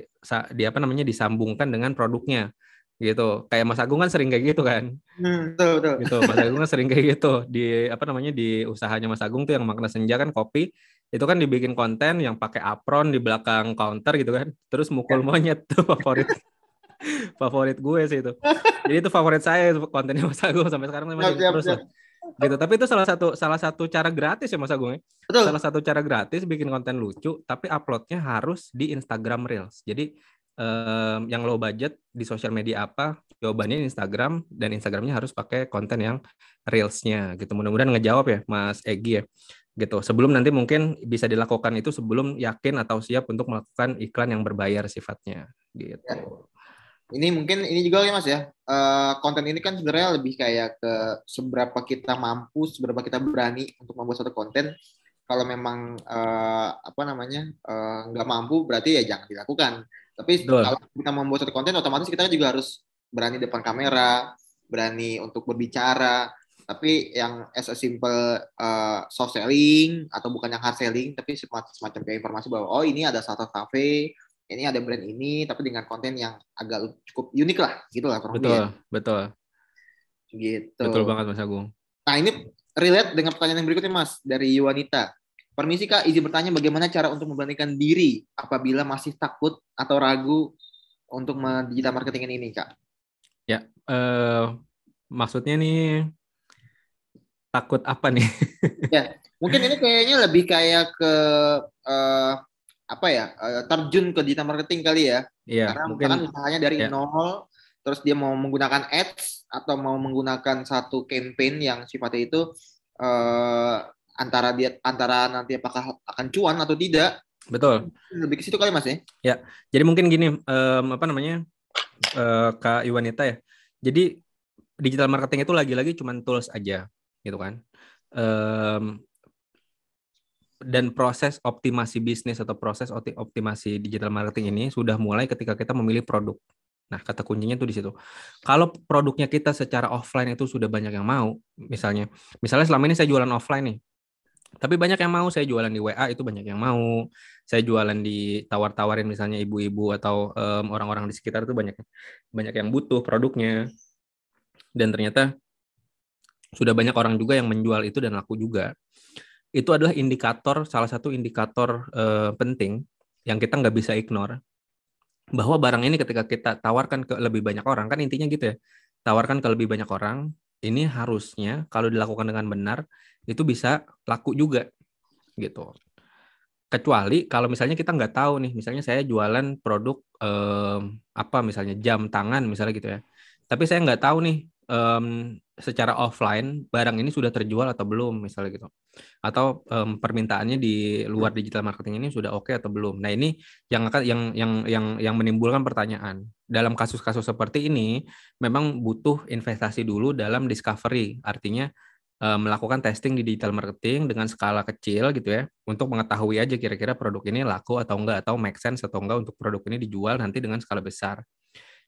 di apa namanya disambungkan dengan produknya gitu. Kayak Mas Agung kan sering kayak gitu kan. Hmm, betul, betul. Gitu, Mas Agung kan sering kayak gitu di apa namanya di usahanya Mas Agung tuh yang makna senja kan kopi itu kan dibikin konten yang pakai apron di belakang counter gitu kan. Terus mukul ya. monyet tuh favorit. favorit gue sih itu. Jadi itu favorit saya kontennya Mas Agung sampai sekarang masih terus. Siap gitu tapi itu salah satu salah satu cara gratis ya mas Agung ya Betul. salah satu cara gratis bikin konten lucu tapi uploadnya harus di Instagram Reels jadi um, yang low budget di sosial media apa jawabannya Instagram dan Instagramnya harus pakai konten yang Reelsnya gitu mudah-mudahan ngejawab ya mas Egi ya gitu sebelum nanti mungkin bisa dilakukan itu sebelum yakin atau siap untuk melakukan iklan yang berbayar sifatnya gitu ya ini mungkin ini juga ya mas ya uh, konten ini kan sebenarnya lebih kayak ke seberapa kita mampu seberapa kita berani untuk membuat satu konten kalau memang uh, apa namanya eh, nggak uh, mampu berarti ya jangan dilakukan tapi Betul. kalau kita membuat satu konten otomatis kita juga harus berani depan kamera berani untuk berbicara tapi yang as a simple uh, soft selling atau bukan yang hard selling tapi semacam, semacam kayak informasi bahwa oh ini ada satu cafe ini ada brand ini tapi dengan konten yang agak cukup unik lah gitu lah betul ya. betul gitu betul banget mas Agung nah ini relate dengan pertanyaan yang berikutnya mas dari Yuwanita. permisi kak izin bertanya bagaimana cara untuk membandingkan diri apabila masih takut atau ragu untuk digital marketing ini kak ya uh, maksudnya nih takut apa nih ya mungkin ini kayaknya lebih kayak ke uh, apa ya eh, terjun ke digital marketing kali ya iya, karena mungkin, karena usahanya dari iya. nol terus dia mau menggunakan ads atau mau menggunakan satu campaign yang sifatnya itu eh, antara dia antara nanti apakah akan cuan atau tidak betul lebih ke situ kali mas ya ya jadi mungkin gini um, apa namanya uh, kak Iwanita ya jadi digital marketing itu lagi-lagi cuma tools aja gitu kan um, dan proses optimasi bisnis atau proses optimasi digital marketing ini sudah mulai ketika kita memilih produk. Nah, kata kuncinya itu di situ. Kalau produknya kita secara offline itu sudah banyak yang mau, misalnya, misalnya selama ini saya jualan offline nih, tapi banyak yang mau saya jualan di WA itu banyak yang mau saya jualan di tawar-tawarin misalnya ibu-ibu atau orang orang-orang di sekitar itu banyak banyak yang butuh produknya dan ternyata sudah banyak orang juga yang menjual itu dan laku juga itu adalah indikator salah satu indikator eh, penting yang kita nggak bisa ignore bahwa barang ini ketika kita tawarkan ke lebih banyak orang kan intinya gitu ya tawarkan ke lebih banyak orang ini harusnya kalau dilakukan dengan benar itu bisa laku juga gitu kecuali kalau misalnya kita nggak tahu nih misalnya saya jualan produk eh, apa misalnya jam tangan misalnya gitu ya tapi saya nggak tahu nih um, secara offline barang ini sudah terjual atau belum misalnya gitu atau um, permintaannya di luar digital marketing ini sudah oke okay atau belum nah ini yang akan yang yang yang yang menimbulkan pertanyaan dalam kasus-kasus seperti ini memang butuh investasi dulu dalam discovery artinya um, melakukan testing di digital marketing dengan skala kecil gitu ya untuk mengetahui aja kira-kira produk ini laku atau enggak atau make sense atau enggak untuk produk ini dijual nanti dengan skala besar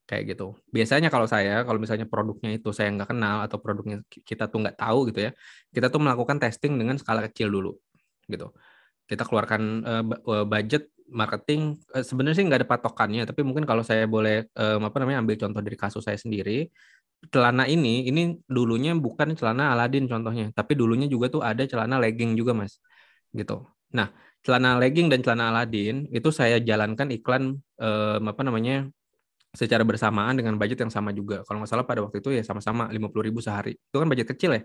kayak gitu. Biasanya kalau saya, kalau misalnya produknya itu saya nggak kenal atau produknya kita tuh nggak tahu gitu ya, kita tuh melakukan testing dengan skala kecil dulu, gitu. Kita keluarkan uh, budget marketing. Uh, Sebenarnya sih nggak ada patokannya, tapi mungkin kalau saya boleh uh, apa namanya ambil contoh dari kasus saya sendiri, celana ini ini dulunya bukan celana Aladin contohnya, tapi dulunya juga tuh ada celana legging juga mas, gitu. Nah celana legging dan celana Aladin itu saya jalankan iklan eh, apa namanya secara bersamaan dengan budget yang sama juga. Kalau nggak salah pada waktu itu ya sama-sama 50 ribu sehari. Itu kan budget kecil ya.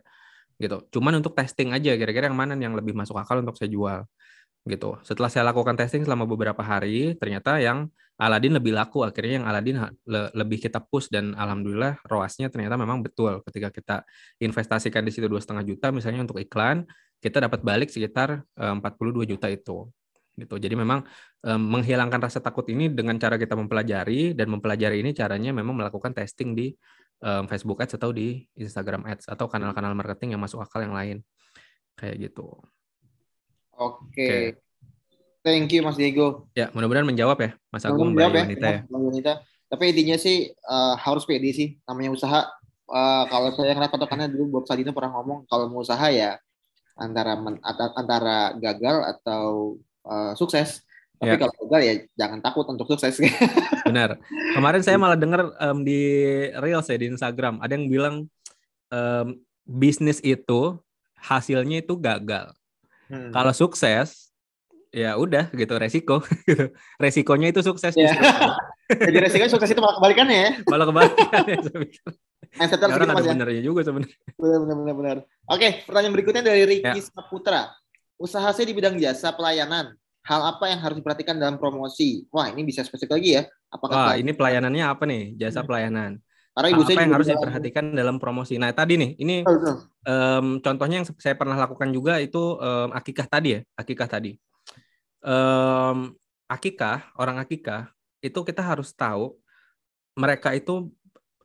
Gitu. Cuman untuk testing aja kira-kira yang mana yang lebih masuk akal untuk saya jual. Gitu. Setelah saya lakukan testing selama beberapa hari, ternyata yang Aladin lebih laku. Akhirnya yang Aladin le lebih kita push dan alhamdulillah roasnya ternyata memang betul. Ketika kita investasikan di situ dua setengah juta misalnya untuk iklan, kita dapat balik sekitar 42 eh, juta itu gitu. Jadi memang eh, menghilangkan rasa takut ini dengan cara kita mempelajari dan mempelajari ini caranya memang melakukan testing di eh, Facebook Ads atau di Instagram Ads atau kanal-kanal marketing yang masuk akal yang lain. Kayak gitu. Oke. Okay. okay. Thank you Mas Diego. Ya, mudah-mudahan menjawab ya Mas Agung Mbak ya, Yunita ya. Yunita. Tapi intinya sih uh, harus pede sih namanya usaha. Uh, kalau saya kenapa patokannya dulu Bob Sadino pernah ngomong kalau mau usaha ya antara antara gagal atau Eh, sukses. Tapi yeah. kalau gagal ya jangan takut untuk sukses. Benar. Kemarin saya gitu. malah dengar um, di reels saya di Instagram ada yang bilang um, bisnis itu hasilnya itu gagal. Hmm. Kalau sukses ya udah gitu resiko. Resikonya itu sukses. Yeah. Jadi resikonya sukses itu malah kebalikannya ya. Malah kebalikannya. Mindset ya, orang ada benernya juga sebenarnya. Benar benar benar benar. Oke, pertanyaan berikutnya dari Ricky ya. Saputra. Usaha saya di bidang jasa pelayanan. Hal apa yang harus diperhatikan dalam promosi? Wah, ini bisa spesifik lagi ya. Apakah Wah, ini pelayanannya apa nih? Jasa hmm. pelayanan. Karena ibu apa saya yang harus bilang. diperhatikan dalam promosi? Nah, tadi nih, ini um, contohnya yang saya pernah lakukan juga itu um, akikah tadi ya, akikah tadi. Um, akikah, orang akikah itu kita harus tahu mereka itu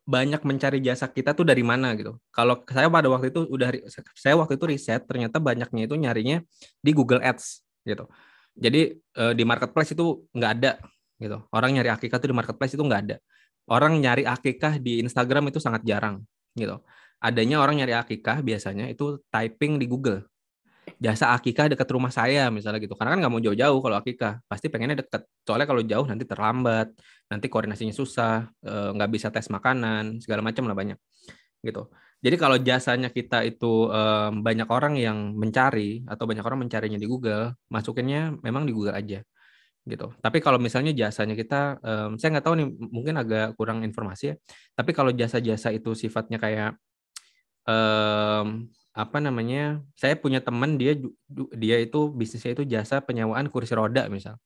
banyak mencari jasa kita tuh dari mana gitu. Kalau saya pada waktu itu udah saya waktu itu riset ternyata banyaknya itu nyarinya di Google Ads gitu. Jadi eh, di marketplace itu nggak ada gitu. Orang nyari akikah tuh di marketplace itu nggak ada. Orang nyari akikah di Instagram itu sangat jarang gitu. Adanya orang nyari akikah biasanya itu typing di Google. Jasa akikah dekat rumah saya misalnya gitu. Karena kan nggak mau jauh-jauh kalau akikah, pasti pengennya dekat. Soalnya kalau jauh nanti terlambat, nanti koordinasinya susah eh, nggak bisa tes makanan segala macam lah banyak gitu jadi kalau jasanya kita itu eh, banyak orang yang mencari atau banyak orang mencarinya di Google masukinnya memang di Google aja gitu tapi kalau misalnya jasanya kita saya nggak tahu nih mungkin agak kurang informasi ya tapi kalau jasa-jasa itu sifatnya kayak apa namanya saya punya teman dia dia itu bisnisnya itu jasa penyewaan kursi roda misal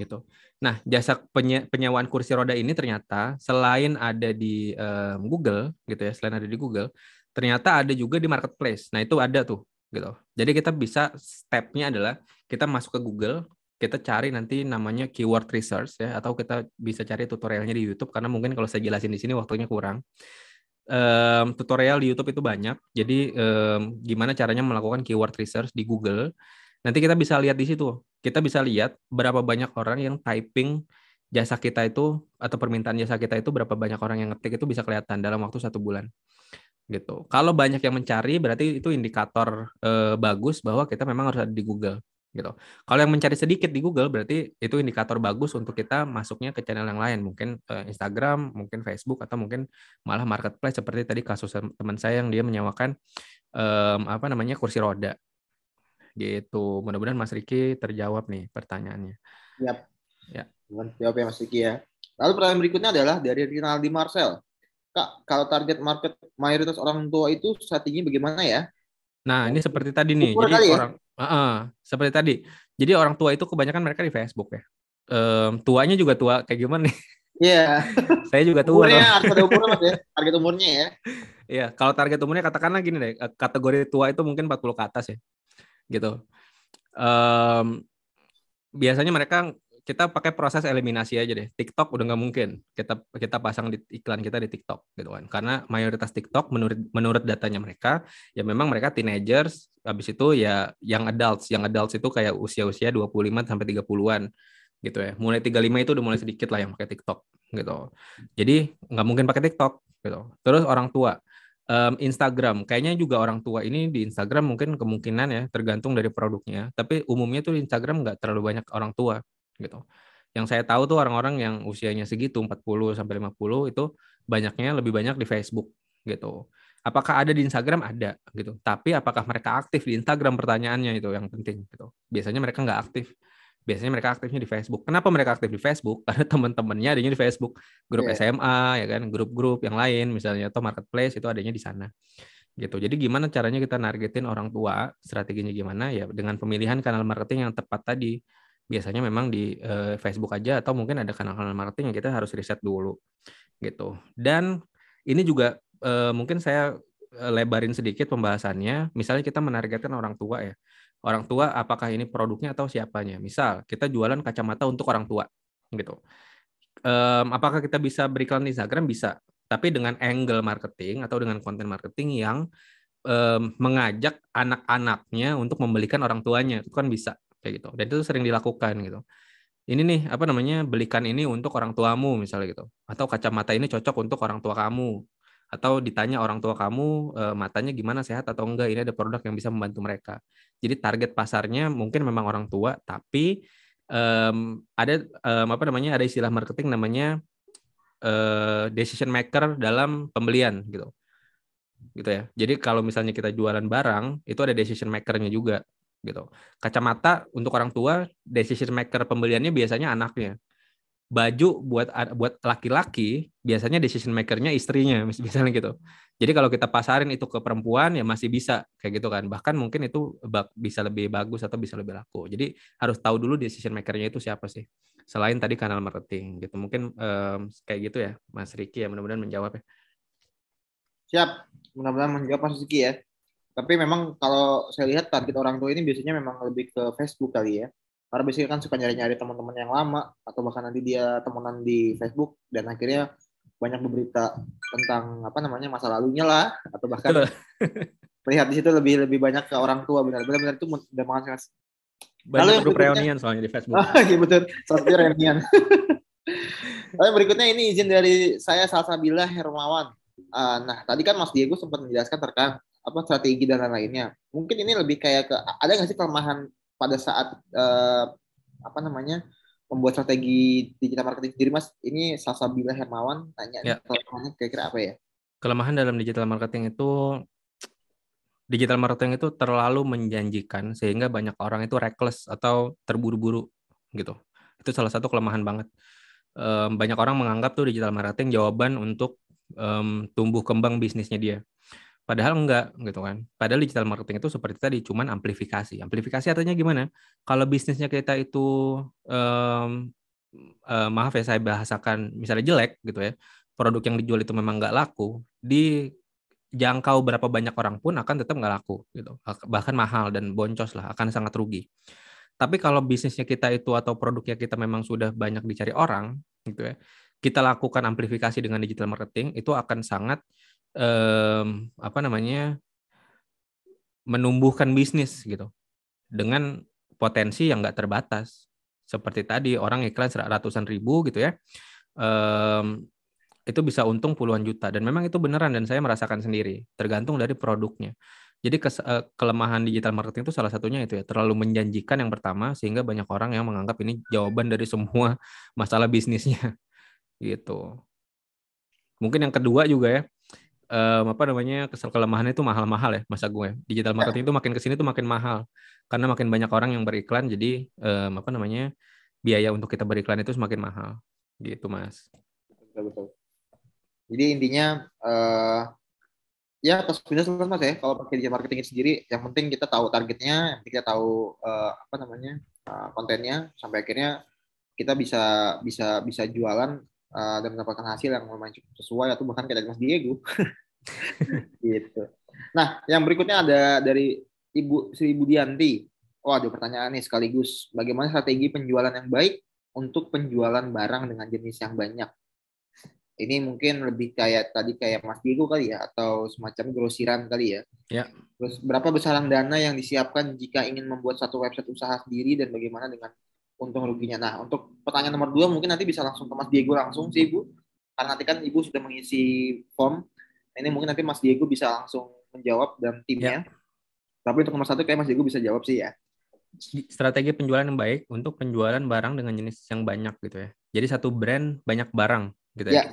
gitu. Nah, jasa penye penyewaan kursi roda ini ternyata selain ada di um, Google gitu ya, selain ada di Google, ternyata ada juga di marketplace. Nah, itu ada tuh gitu. Jadi kita bisa stepnya adalah kita masuk ke Google, kita cari nanti namanya keyword research ya atau kita bisa cari tutorialnya di YouTube karena mungkin kalau saya jelasin di sini waktunya kurang. Um, tutorial di YouTube itu banyak. Jadi um, gimana caranya melakukan keyword research di Google. Nanti kita bisa lihat di situ kita bisa lihat berapa banyak orang yang typing jasa kita itu atau permintaan jasa kita itu berapa banyak orang yang ngetik itu bisa kelihatan dalam waktu satu bulan gitu. Kalau banyak yang mencari berarti itu indikator eh, bagus bahwa kita memang harus ada di Google gitu. Kalau yang mencari sedikit di Google berarti itu indikator bagus untuk kita masuknya ke channel yang lain, mungkin eh, Instagram, mungkin Facebook atau mungkin malah marketplace seperti tadi kasus teman saya yang dia menyewakan eh, apa namanya kursi roda gitu. Mudah-mudahan Mas Riki terjawab nih pertanyaannya. Yep. Ya. Jawab ya Mas Riki ya. Lalu pertanyaan berikutnya adalah dari Rinaldi Marcel. Kak, kalau target market mayoritas orang tua itu strateginya bagaimana ya? Nah, ini seperti tadi nih. Jadi ya? orang ya? uh -uh, seperti tadi. Jadi orang tua itu kebanyakan mereka di Facebook ya. Um, tuanya juga tua kayak gimana nih? Iya. Yeah. Saya juga tua. Umurnya harus ada umurnya mas ya. Target umurnya ya. Iya, kalau target umurnya katakanlah gini deh, eh, kategori tua itu mungkin 40 ke atas ya gitu. Um, biasanya mereka kita pakai proses eliminasi aja deh. TikTok udah nggak mungkin kita kita pasang di iklan kita di TikTok gitu kan. Karena mayoritas TikTok menurut menurut datanya mereka ya memang mereka teenagers habis itu ya yang adults, yang adults itu kayak usia-usia 25 sampai 30-an gitu ya. Mulai 35 itu udah mulai sedikit lah yang pakai TikTok gitu. Jadi nggak mungkin pakai TikTok gitu. Terus orang tua um, Instagram. Kayaknya juga orang tua ini di Instagram mungkin kemungkinan ya tergantung dari produknya. Tapi umumnya tuh di Instagram nggak terlalu banyak orang tua gitu. Yang saya tahu tuh orang-orang yang usianya segitu 40 sampai 50 itu banyaknya lebih banyak di Facebook gitu. Apakah ada di Instagram? Ada gitu. Tapi apakah mereka aktif di Instagram pertanyaannya itu yang penting gitu. Biasanya mereka nggak aktif biasanya mereka aktifnya di Facebook. Kenapa mereka aktif di Facebook? Karena teman-temannya adanya di Facebook, grup yeah. SMA ya kan, grup-grup yang lain misalnya atau marketplace itu adanya di sana. Gitu. Jadi gimana caranya kita nargetin orang tua? Strateginya gimana? Ya dengan pemilihan kanal marketing yang tepat tadi. Biasanya memang di uh, Facebook aja atau mungkin ada kanal-kanal marketing yang kita harus riset dulu. Gitu. Dan ini juga uh, mungkin saya eh, lebarin sedikit pembahasannya. Misalnya kita menargetkan orang tua ya orang tua apakah ini produknya atau siapanya. Misal kita jualan kacamata untuk orang tua gitu. Um, apakah kita bisa beriklan di Instagram bisa, tapi dengan angle marketing atau dengan konten marketing yang um, mengajak anak-anaknya untuk membelikan orang tuanya itu kan bisa kayak gitu. Dan itu sering dilakukan gitu. Ini nih apa namanya belikan ini untuk orang tuamu misalnya gitu, atau kacamata ini cocok untuk orang tua kamu atau ditanya orang tua kamu e, matanya gimana sehat atau enggak ini ada produk yang bisa membantu mereka jadi target pasarnya mungkin memang orang tua tapi um, ada um, apa namanya ada istilah marketing namanya uh, decision maker dalam pembelian gitu gitu ya jadi kalau misalnya kita jualan barang itu ada decision makernya juga gitu kacamata untuk orang tua decision maker pembeliannya biasanya anaknya baju buat buat laki-laki biasanya decision makernya istrinya misalnya gitu. Jadi kalau kita pasarin itu ke perempuan ya masih bisa kayak gitu kan. Bahkan mungkin itu bisa lebih bagus atau bisa lebih laku. Jadi harus tahu dulu decision makernya itu siapa sih. Selain tadi kanal marketing gitu. Mungkin um, kayak gitu ya Mas Riki ya mudah-mudahan menjawab ya. Siap. Mudah-mudahan menjawab Mas Riki ya. Tapi memang kalau saya lihat target orang tua ini biasanya memang lebih ke Facebook kali ya karena biasanya kan suka nyari-nyari teman-teman yang lama atau bahkan nanti dia temenan di Facebook dan akhirnya banyak berita tentang apa namanya masa lalunya lah atau bahkan melihat di situ lebih lebih banyak ke orang tua benar-benar benar itu udah makan banyak grup reunian soalnya di Facebook. iya betul, satu reunian. Lalu berikutnya ini izin dari saya Salsabila Hermawan. Uh, nah, tadi kan Mas Diego sempat menjelaskan terkait apa strategi dan lain-lainnya. Mungkin ini lebih kayak ke ada nggak sih kelemahan pada saat uh, apa namanya membuat strategi digital marketing sendiri mas ini Salsabila Hermawan tanya ya. kelemahannya kira-kira apa ya kelemahan dalam digital marketing itu digital marketing itu terlalu menjanjikan sehingga banyak orang itu reckless atau terburu-buru gitu itu salah satu kelemahan banget um, banyak orang menganggap tuh digital marketing jawaban untuk um, tumbuh kembang bisnisnya dia Padahal enggak gitu kan. Padahal digital marketing itu seperti tadi cuman amplifikasi. Amplifikasi artinya gimana? Kalau bisnisnya kita itu um, um, maaf ya saya bahasakan misalnya jelek gitu ya. Produk yang dijual itu memang nggak laku di jangkau berapa banyak orang pun akan tetap nggak laku gitu. Bahkan mahal dan boncos lah akan sangat rugi. Tapi kalau bisnisnya kita itu atau produknya kita memang sudah banyak dicari orang gitu ya. Kita lakukan amplifikasi dengan digital marketing itu akan sangat um, apa namanya menumbuhkan bisnis gitu dengan potensi yang nggak terbatas seperti tadi orang iklan ratusan ribu gitu ya um, itu bisa untung puluhan juta dan memang itu beneran dan saya merasakan sendiri tergantung dari produknya jadi ke, eh, kelemahan digital marketing itu salah satunya itu ya terlalu menjanjikan yang pertama sehingga banyak orang yang menganggap ini jawaban dari semua masalah bisnisnya gitu mungkin yang kedua juga ya um, apa namanya kesel kelemahannya itu mahal-mahal ya masa gue ya. Digital ya. marketing itu makin kesini tuh makin mahal karena makin banyak orang yang beriklan jadi um, apa namanya biaya untuk kita beriklan itu semakin mahal gitu Mas. Betul betul. Jadi intinya uh, ya pas bisnis Mas ya kalau pakai digital marketing itu sendiri yang penting kita tahu targetnya, yang penting kita tahu uh, apa namanya uh, kontennya sampai akhirnya kita bisa bisa bisa jualan dan mendapatkan hasil yang lumayan cukup sesuai atau bahkan kayak Mas Diego gitu. Nah, yang berikutnya ada dari Ibu Sri Budianti. Oh, ada pertanyaan nih sekaligus. Bagaimana strategi penjualan yang baik untuk penjualan barang dengan jenis yang banyak? Ini mungkin lebih kayak tadi kayak Mas Diego kali ya, atau semacam grosiran kali ya. Ya. Terus berapa besaran dana yang disiapkan jika ingin membuat satu website usaha sendiri dan bagaimana dengan untung ruginya? Nah, untuk pertanyaan nomor dua mungkin nanti bisa langsung ke Mas Diego langsung sih, Ibu. Karena nanti kan Ibu sudah mengisi form ini mungkin nanti Mas Diego bisa langsung menjawab dan timnya. Ya. Tapi untuk nomor satu kayak Mas Diego bisa jawab sih ya. Strategi penjualan yang baik untuk penjualan barang dengan jenis yang banyak gitu ya. Jadi satu brand banyak barang gitu ya. ya.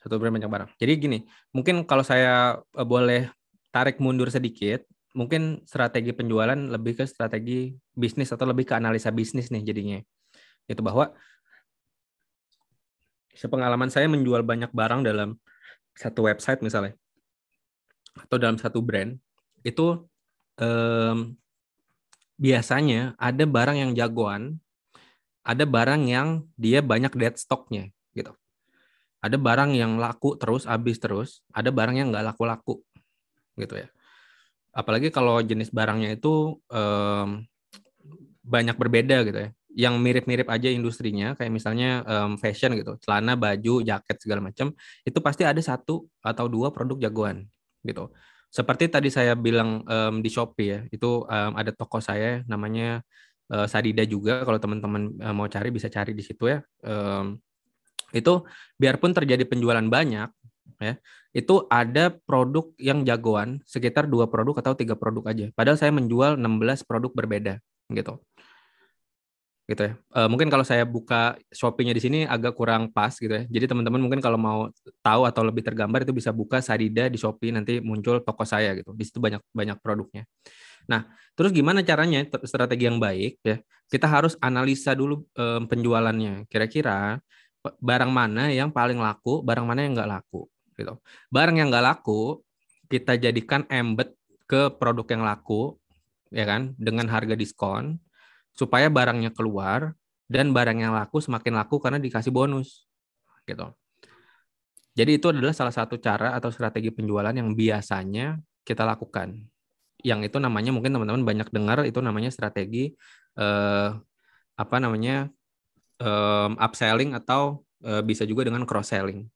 Satu brand banyak barang. Jadi gini, mungkin kalau saya e, boleh tarik mundur sedikit, mungkin strategi penjualan lebih ke strategi bisnis atau lebih ke analisa bisnis nih jadinya. Itu bahwa sepengalaman saya menjual banyak barang dalam satu website misalnya atau dalam satu brand itu um, biasanya ada barang yang jagoan, ada barang yang dia banyak dead stocknya gitu. Ada barang yang laku terus, habis terus, ada barang yang nggak laku-laku gitu ya. Apalagi kalau jenis barangnya itu um, banyak berbeda gitu ya yang mirip-mirip aja industrinya kayak misalnya um, fashion gitu celana baju jaket segala macam itu pasti ada satu atau dua produk jagoan gitu seperti tadi saya bilang um, di Shopee ya itu um, ada toko saya namanya uh, Sadida juga kalau teman-teman eh, mau cari bisa cari di situ ya um, itu biarpun terjadi penjualan banyak ya itu ada produk yang jagoan sekitar dua produk atau tiga produk aja padahal saya menjual 16 produk berbeda gitu gitu ya. Uh, mungkin kalau saya buka shopee di sini agak kurang pas gitu ya. Jadi teman-teman mungkin kalau mau tahu atau lebih tergambar itu bisa buka Sarida di Shopee nanti muncul toko saya gitu. Di situ banyak banyak produknya. Nah, terus gimana caranya strategi yang baik ya? Kita harus analisa dulu um, penjualannya. Kira-kira barang mana yang paling laku, barang mana yang nggak laku gitu. Barang yang nggak laku kita jadikan embed ke produk yang laku ya kan dengan harga diskon supaya barangnya keluar dan barang yang laku semakin laku karena dikasih bonus gitu. Jadi itu adalah salah satu cara atau strategi penjualan yang biasanya kita lakukan. Yang itu namanya mungkin teman-teman banyak dengar itu namanya strategi eh, apa namanya eh, upselling atau eh, bisa juga dengan cross selling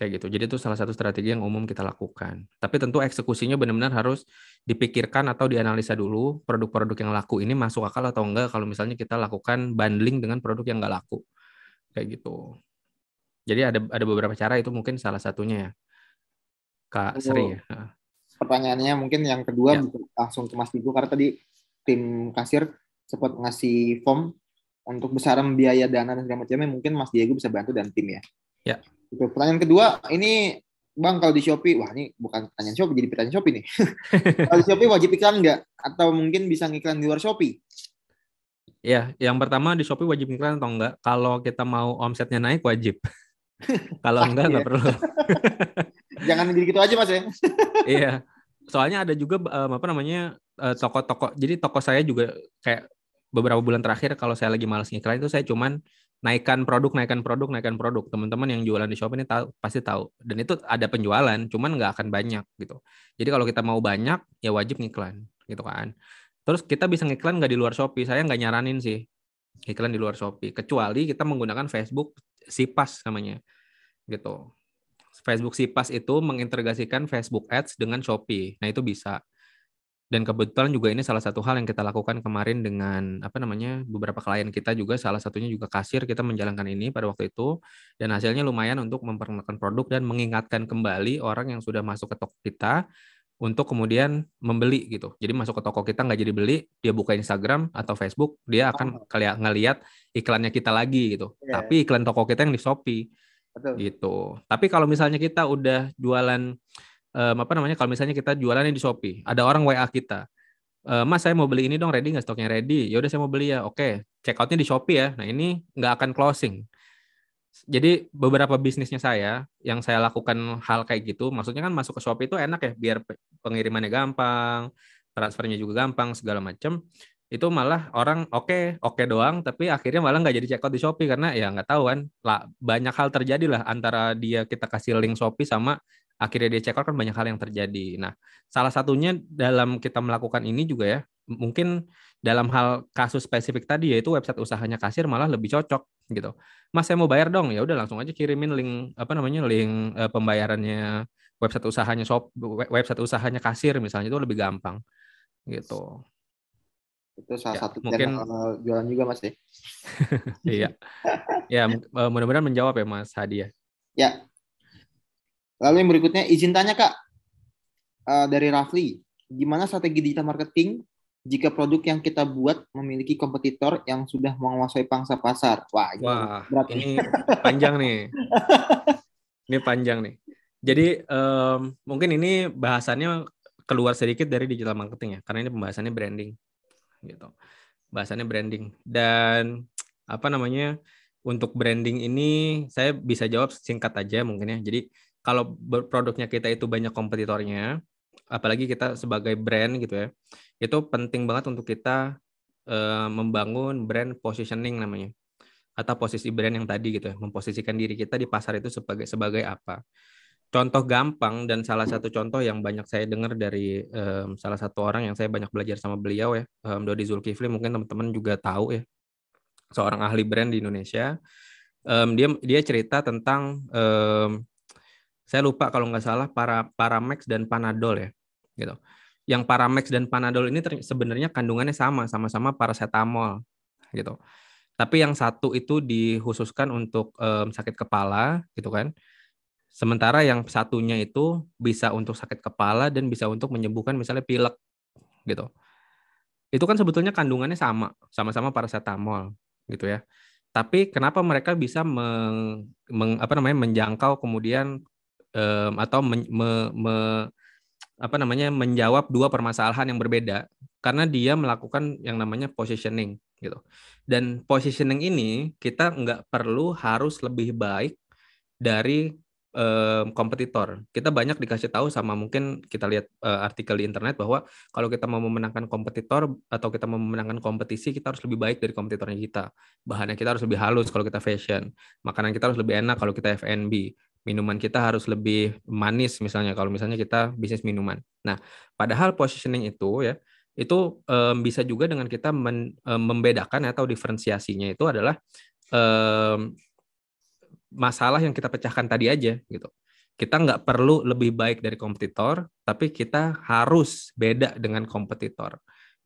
Kayak gitu. Jadi itu salah satu strategi yang umum kita lakukan. Tapi tentu eksekusinya benar-benar harus dipikirkan atau dianalisa dulu produk-produk yang laku ini masuk akal atau enggak kalau misalnya kita lakukan bundling dengan produk yang enggak laku. Kayak gitu. Jadi ada ada beberapa cara itu mungkin salah satunya ya. Kak oh, Sri ya. Pertanyaannya mungkin yang kedua ya. langsung ke Mas Tigo karena tadi tim kasir sempat ngasih form untuk besaran biaya dana dan segala macamnya mungkin Mas Diego bisa bantu dan tim ya. Ya. Itu pertanyaan kedua, ini Bang kalau di Shopee, wah ini bukan pertanyaan Shopee, jadi pertanyaan Shopee nih. kalau di Shopee wajib iklan nggak? Atau mungkin bisa ngiklan di luar Shopee? Ya, yang pertama di Shopee wajib iklan atau enggak? Kalau kita mau omsetnya naik wajib. kalau enggak enggak iya. perlu. Jangan jadi gitu aja Mas ya. iya. Soalnya ada juga apa namanya eh, toko-toko. Jadi toko saya juga kayak beberapa bulan terakhir kalau saya lagi malas ngiklan itu saya cuman naikkan produk, naikkan produk, naikkan produk. Teman-teman yang jualan di Shopee ini tahu, pasti tahu. Dan itu ada penjualan, cuman nggak akan banyak gitu. Jadi kalau kita mau banyak, ya wajib ngiklan gitu kan. Terus kita bisa ngiklan nggak di luar Shopee? Saya nggak nyaranin sih ngiklan di luar Shopee. Kecuali kita menggunakan Facebook Sipas namanya gitu. Facebook Sipas itu mengintegrasikan Facebook Ads dengan Shopee. Nah itu bisa dan kebetulan juga ini salah satu hal yang kita lakukan kemarin dengan apa namanya beberapa klien kita juga salah satunya juga kasir kita menjalankan ini pada waktu itu dan hasilnya lumayan untuk memperkenalkan produk dan mengingatkan kembali orang yang sudah masuk ke toko kita untuk kemudian membeli gitu. Jadi masuk ke toko kita nggak jadi beli, dia buka Instagram atau Facebook, dia akan ngelihat oh. ngelihat iklannya kita lagi gitu. Yeah. Tapi iklan toko kita yang di Shopee. Betul. Gitu. Tapi kalau misalnya kita udah jualan um, apa namanya kalau misalnya kita jualan di Shopee, ada orang WA kita. E, Mas saya mau beli ini dong, ready nggak stoknya ready? Ya udah saya mau beli ya. Oke, check outnya di Shopee ya. Nah, ini nggak akan closing. Jadi beberapa bisnisnya saya yang saya lakukan hal kayak gitu, maksudnya kan masuk ke Shopee itu enak ya biar pengirimannya gampang, transfernya juga gampang segala macam itu malah orang oke okay, oke okay doang tapi akhirnya malah nggak jadi check out di Shopee karena ya nggak tahu kan lah banyak hal terjadi lah antara dia kita kasih link Shopee sama akhirnya dia check out kan banyak hal yang terjadi. Nah, salah satunya dalam kita melakukan ini juga ya, mungkin dalam hal kasus spesifik tadi yaitu website usahanya kasir malah lebih cocok gitu. Mas saya mau bayar dong, ya udah langsung aja kirimin link apa namanya link uh, pembayarannya website usahanya shop website usahanya kasir misalnya itu lebih gampang gitu. Itu salah ya, satu mungkin eh, jualan juga mas deh. Ya? iya. ya eh, mudah-mudahan menjawab ya mas Hadi ya. Ya Lalu yang berikutnya izin tanya kak uh, dari Rafli, gimana strategi digital marketing jika produk yang kita buat memiliki kompetitor yang sudah menguasai pangsa pasar? Wah, Wah berat ini panjang nih. ini panjang nih. Jadi um, mungkin ini bahasannya keluar sedikit dari digital marketing ya, karena ini pembahasannya branding, gitu. Bahasannya branding dan apa namanya untuk branding ini saya bisa jawab singkat aja mungkin ya. Jadi kalau produknya kita itu banyak kompetitornya, apalagi kita sebagai brand gitu ya, itu penting banget untuk kita uh, membangun brand positioning namanya atau posisi brand yang tadi gitu ya, memposisikan diri kita di pasar itu sebagai sebagai apa. Contoh gampang dan salah satu contoh yang banyak saya dengar dari um, salah satu orang yang saya banyak belajar sama beliau ya, um, Dodi Zulkifli mungkin teman-teman juga tahu ya, seorang ahli brand di Indonesia. Um, dia dia cerita tentang um, saya lupa kalau nggak salah para Paramax dan Panadol ya, gitu. Yang Paramax dan Panadol ini sebenarnya kandungannya sama, sama-sama paracetamol, gitu. Tapi yang satu itu dikhususkan untuk um, sakit kepala, gitu kan. Sementara yang satunya itu bisa untuk sakit kepala dan bisa untuk menyembuhkan misalnya pilek, gitu. Itu kan sebetulnya kandungannya sama, sama-sama paracetamol, gitu ya tapi kenapa mereka bisa meng, meng apa namanya menjangkau kemudian um, atau men, me, me, apa namanya menjawab dua permasalahan yang berbeda karena dia melakukan yang namanya positioning gitu. Dan positioning ini kita nggak perlu harus lebih baik dari kompetitor. Kita banyak dikasih tahu sama mungkin kita lihat uh, artikel di internet bahwa kalau kita mau memenangkan kompetitor atau kita mau memenangkan kompetisi kita harus lebih baik dari kompetitornya kita. Bahannya kita harus lebih halus kalau kita fashion, makanan kita harus lebih enak kalau kita F&B, minuman kita harus lebih manis misalnya kalau misalnya kita bisnis minuman. Nah, padahal positioning itu ya itu um, bisa juga dengan kita men, um, membedakan atau diferensiasinya itu adalah um, masalah yang kita pecahkan tadi aja gitu. Kita nggak perlu lebih baik dari kompetitor, tapi kita harus beda dengan kompetitor.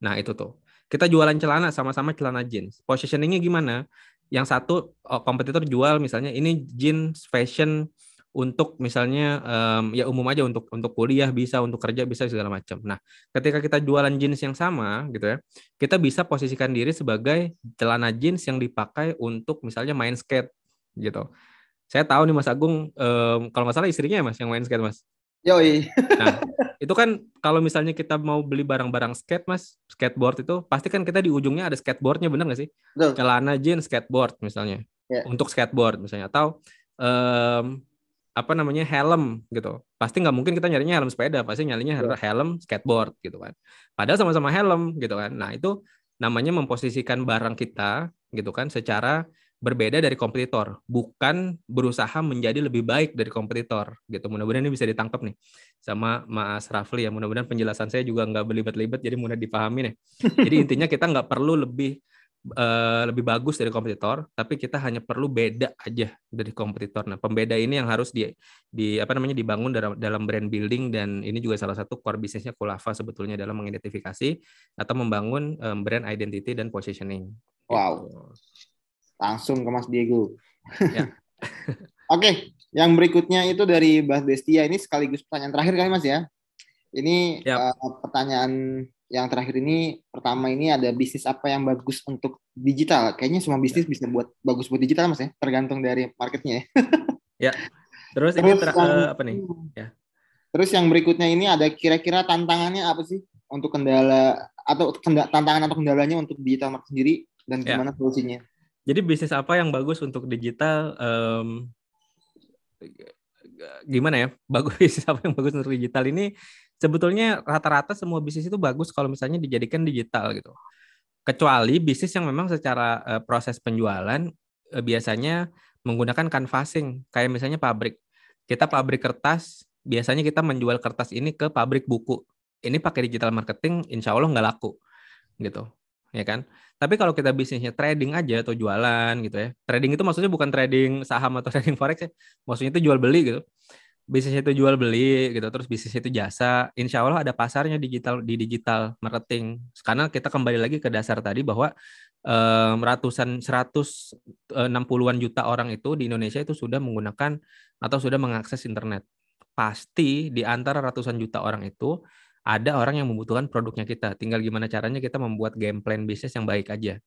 Nah itu tuh. Kita jualan celana sama-sama celana jeans. Positioningnya gimana? yang satu oh, kompetitor jual misalnya ini jeans fashion untuk misalnya um, ya umum aja untuk untuk kuliah bisa untuk kerja bisa segala macam. Nah, ketika kita jualan jeans yang sama gitu ya, kita bisa posisikan diri sebagai celana jeans yang dipakai untuk misalnya main skate gitu. Saya tahu nih Mas Agung um, kalau nggak salah istrinya ya Mas yang main skate Mas. Yoi. Nah, itu kan kalau misalnya kita mau beli barang-barang skate, Mas, skateboard itu pasti kan kita di ujungnya ada skateboardnya, bener nggak sih? Betul. Celana jeans skateboard misalnya. Yeah. Untuk skateboard misalnya atau um, apa namanya helm gitu. Pasti nggak mungkin kita nyarinya helm sepeda, pasti nyarinya helm skateboard gitu kan. Padahal sama-sama helm gitu kan. Nah, itu namanya memposisikan barang kita gitu kan secara berbeda dari kompetitor, bukan berusaha menjadi lebih baik dari kompetitor gitu. Mudah-mudahan ini bisa ditangkap nih sama Mas Rafli ya. Mudah-mudahan penjelasan saya juga nggak berlibat-libat jadi mudah dipahami nih. Jadi intinya kita nggak perlu lebih eh, lebih bagus dari kompetitor, tapi kita hanya perlu beda aja dari kompetitor. Nah, pembeda ini yang harus di di apa namanya dibangun dalam dalam brand building dan ini juga salah satu core bisnisnya Kulava sebetulnya dalam mengidentifikasi atau membangun eh, brand identity dan positioning. Wow. Gitu langsung ke Mas Diego. Ya. Oke, okay. yang berikutnya itu dari Mbak Destia ini sekaligus pertanyaan terakhir kali Mas ya. Ini yep. uh, eh, pertanyaan yang terakhir ini pertama ini ada bisnis apa yang bagus untuk digital? Kayaknya semua bisnis ya. bisa buat bagus buat digital Mas ya, tergantung dari marketnya ya. ya. Terus, Terus ini ter yang, eh, apa nih? Ya. Terus yang berikutnya ini ada kira-kira tantangannya apa sih untuk kendala atau kendala, tantangan atau kendalanya untuk digital market sendiri dan ya. gimana ya. solusinya? Jadi bisnis apa yang bagus untuk digital? Um, gimana ya? Bagus bisnis apa yang bagus untuk digital ini? Sebetulnya rata-rata semua bisnis itu bagus kalau misalnya dijadikan digital gitu. Kecuali bisnis yang memang secara uh, proses penjualan uh, biasanya menggunakan canvassing, kayak misalnya pabrik. Kita pabrik kertas, biasanya kita menjual kertas ini ke pabrik buku. Ini pakai digital marketing, insya Allah nggak laku gitu ya kan? Tapi kalau kita bisnisnya trading aja atau jualan gitu ya. Trading itu maksudnya bukan trading saham atau trading forex ya. Maksudnya itu jual beli gitu. Bisnisnya itu jual beli gitu, terus bisnisnya itu jasa. Insya Allah ada pasarnya digital di digital marketing. Karena kita kembali lagi ke dasar tadi bahwa um, ratusan 160-an e, juta orang itu di Indonesia itu sudah menggunakan atau sudah mengakses internet. Pasti di antara ratusan juta orang itu ada orang yang membutuhkan produknya kita. Tinggal gimana caranya kita membuat game plan bisnis yang baik aja.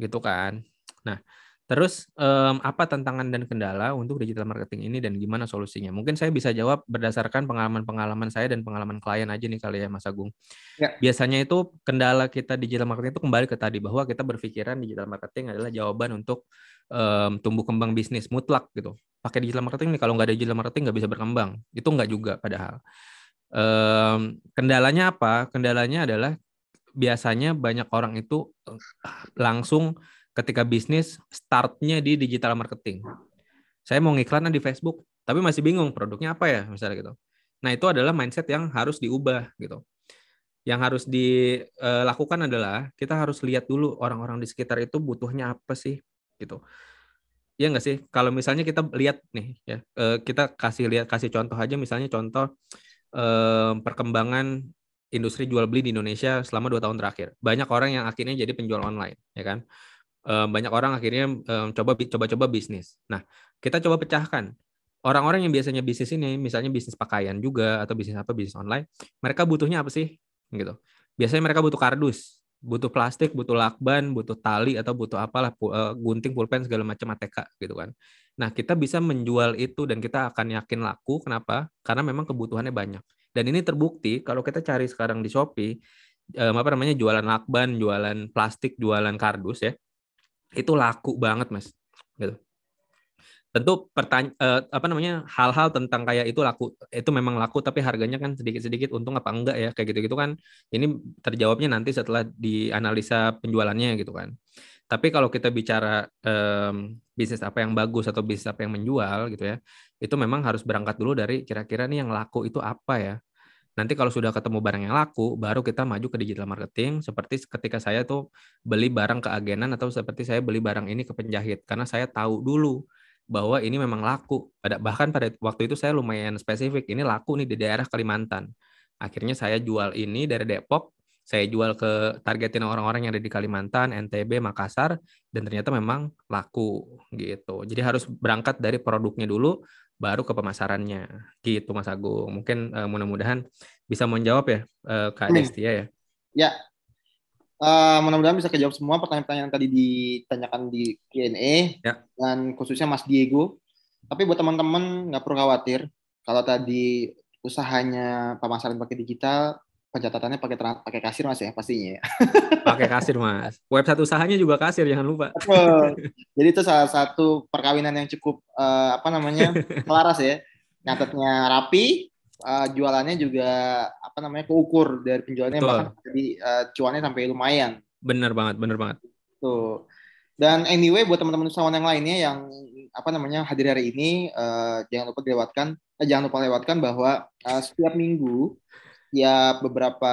Gitu kan. Nah, terus um, apa tantangan dan kendala untuk digital marketing ini dan gimana solusinya? Mungkin saya bisa jawab berdasarkan pengalaman-pengalaman saya dan pengalaman klien aja nih kali ya Mas Agung. Ya. Biasanya itu kendala kita digital marketing itu kembali ke tadi bahwa kita berpikiran digital marketing adalah jawaban untuk um, tumbuh kembang bisnis mutlak gitu. Pakai digital marketing nih kalau nggak ada digital marketing nggak bisa berkembang. Itu nggak juga padahal. Um, kendalanya apa? Kendalanya adalah biasanya banyak orang itu eh, langsung ketika bisnis startnya di digital marketing. Saya mau ngiklan di Facebook, tapi masih bingung produknya apa ya misalnya gitu. Nah itu adalah mindset yang harus diubah gitu. Yang harus dilakukan eh, adalah kita harus lihat dulu orang-orang di sekitar itu butuhnya apa sih gitu. Ya nggak sih? Kalau misalnya kita lihat nih ya, eh, kita kasih lihat kasih contoh aja misalnya contoh eh, perkembangan industri jual beli di Indonesia selama dua tahun terakhir. Banyak orang yang akhirnya jadi penjual online, ya kan? Eh, banyak orang akhirnya coba coba-coba bisnis. Nah, kita coba pecahkan orang-orang yang biasanya bisnis ini, misalnya bisnis pakaian juga atau bisnis apa bisnis online, mereka butuhnya apa sih? Gitu. Biasanya mereka butuh kardus, butuh plastik, butuh lakban, butuh tali atau butuh apalah eh, gunting, pulpen segala macam ATK gitu kan. Nah, kita bisa menjual itu dan kita akan yakin laku. Kenapa? Karena memang kebutuhannya banyak. Dan ini terbukti kalau kita cari sekarang di Shopee eh, apa namanya jualan lakban, jualan plastik, jualan kardus ya. Itu laku banget, Mas. Gitu tentu pertanya eh, apa namanya hal-hal tentang kayak itu laku itu memang laku tapi harganya kan sedikit-sedikit untung apa enggak ya kayak gitu-gitu kan ini terjawabnya nanti setelah dianalisa penjualannya gitu kan tapi kalau kita bicara eh, bisnis apa yang bagus atau bisnis apa yang menjual gitu ya itu memang harus berangkat dulu dari kira-kira nih yang laku itu apa ya Nanti kalau sudah ketemu barang yang laku, baru kita maju ke digital marketing. Seperti ketika saya tuh beli barang ke agenan atau seperti saya beli barang ini ke penjahit, karena saya tahu dulu bahwa ini memang laku. Pada, bahkan pada waktu itu saya lumayan spesifik, ini laku nih di daerah Kalimantan. Akhirnya saya jual ini dari Depok, saya jual ke targetin orang-orang yang ada di Kalimantan, NTB, Makassar, dan ternyata memang laku gitu. Jadi harus berangkat dari produknya dulu, baru ke pemasarannya gitu Mas Agung. Mungkin uh, mudah-mudahan bisa menjawab ya uh, Kak hmm. Destia ya. Ya, uh, mudah-mudahan bisa kejawab semua pertanyaan-pertanyaan tadi ditanyakan di Q&A ya. dan khususnya Mas Diego. Tapi buat teman-teman nggak perlu khawatir kalau tadi usahanya pemasaran pakai digital pencatatannya pakai pakai kasir mas ya pastinya ya. pakai kasir mas website usahanya juga kasir jangan lupa jadi itu salah satu perkawinan yang cukup uh, apa namanya selaras ya nyatetnya rapi uh, jualannya juga apa namanya keukur dari penjualannya Betul. bahkan jadi uh, eh, cuannya sampai lumayan. Bener banget, bener banget. Tuh. Dan anyway buat teman-teman usahawan yang lainnya yang apa namanya hadir hari ini uh, jangan lupa dilewatkan eh, jangan lupa lewatkan bahwa uh, setiap minggu ya beberapa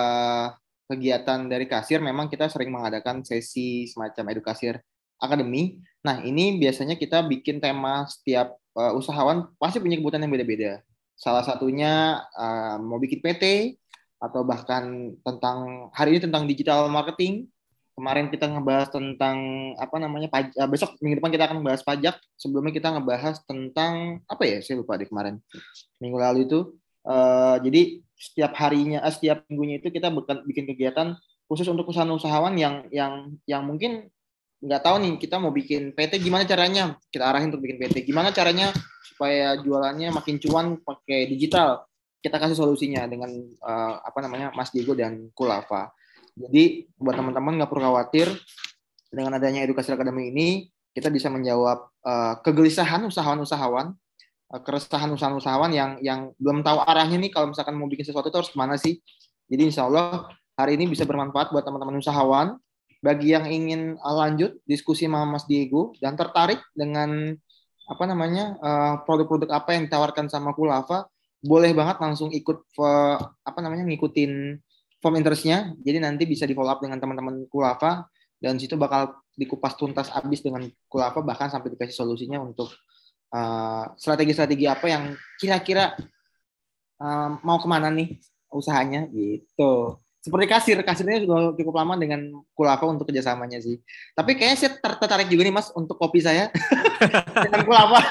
kegiatan dari kasir memang kita sering mengadakan sesi semacam edukasi akademi. Nah, ini biasanya kita bikin tema setiap uh, usahawan pasti punya kebutuhan yang beda-beda. Salah satunya uh, mau bikin PT atau bahkan tentang hari ini tentang digital marketing. Kemarin kita ngebahas tentang apa namanya pajak. Eh, besok minggu depan kita akan bahas pajak. Sebelumnya kita ngebahas tentang apa ya? Saya lupa di kemarin minggu lalu itu. Uh, jadi setiap harinya, uh, setiap minggunya itu kita bikin kegiatan khusus untuk usaha usahawan yang yang yang mungkin nggak tahu nih kita mau bikin PT gimana caranya kita arahin untuk bikin PT gimana caranya supaya jualannya makin cuan pakai digital kita kasih solusinya dengan uh, apa namanya Mas Diego dan Kulafa. Jadi buat teman-teman nggak perlu khawatir dengan adanya edukasi akademi ini kita bisa menjawab uh, kegelisahan usahawan-usahawan, uh, keresahan usahawan-usahawan yang yang belum tahu arahnya nih kalau misalkan mau bikin sesuatu itu harus kemana sih. Jadi insya Allah hari ini bisa bermanfaat buat teman-teman usahawan. Bagi yang ingin lanjut diskusi sama Mas Diego dan tertarik dengan apa namanya eh, produk-produk apa yang ditawarkan sama Kulava boleh banget langsung ikut apa namanya ngikutin form interestnya jadi nanti bisa di follow up dengan teman-teman Kulava dan situ bakal dikupas tuntas abis dengan Kulava bahkan sampai dikasih solusinya untuk eh, strategi-strategi uh, apa yang kira-kira uh, mau kemana nih usahanya gitu seperti kasir kasirnya juga cukup lama dengan Kulako untuk kerjasamanya sih tapi kayaknya saya tertarik juga nih mas untuk kopi saya dengan Kulapa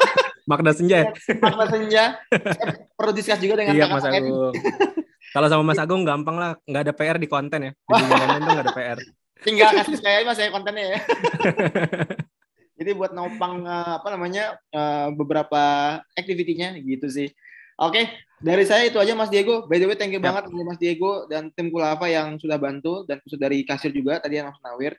makna Senja ya? iya, makna Senja perlu diskus juga dengan iya, Mas Agung kalau sama Mas Agung gampang lah nggak ada PR di konten ya di tuh nggak ada PR tinggal kasih saya mas saya kontennya ya jadi buat nopang eh, apa namanya eh, beberapa aktivitinya gitu sih Oke, okay, dari saya itu aja Mas Diego. By the way, thank you ya. banget Mas Diego dan tim Kulava yang sudah bantu dan khusus dari kasir juga tadi yang Mas Nawir.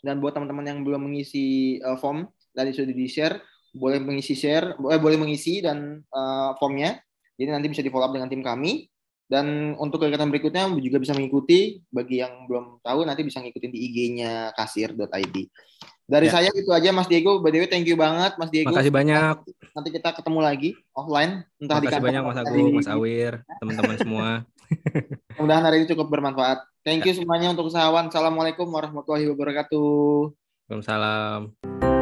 Dan buat teman-teman yang belum mengisi uh, form dari sudah di-share, boleh mengisi share, eh, boleh mengisi dan uh, formnya. Jadi nanti bisa di follow up dengan tim kami. Dan untuk kegiatan berikutnya juga bisa mengikuti bagi yang belum tahu nanti bisa ngikutin di IG-nya kasir.id. Dari ya. saya itu aja Mas Diego. By the way, thank you banget Mas Diego. Terima kasih banyak. Nanti kita ketemu lagi offline entah Makasih banyak Mas Agung, Mas Awir, teman-teman semua. Mudah-mudahan hari ini cukup bermanfaat. Thank you ya. semuanya untuk usahawan. Assalamualaikum warahmatullahi wabarakatuh. Waalaikumsalam.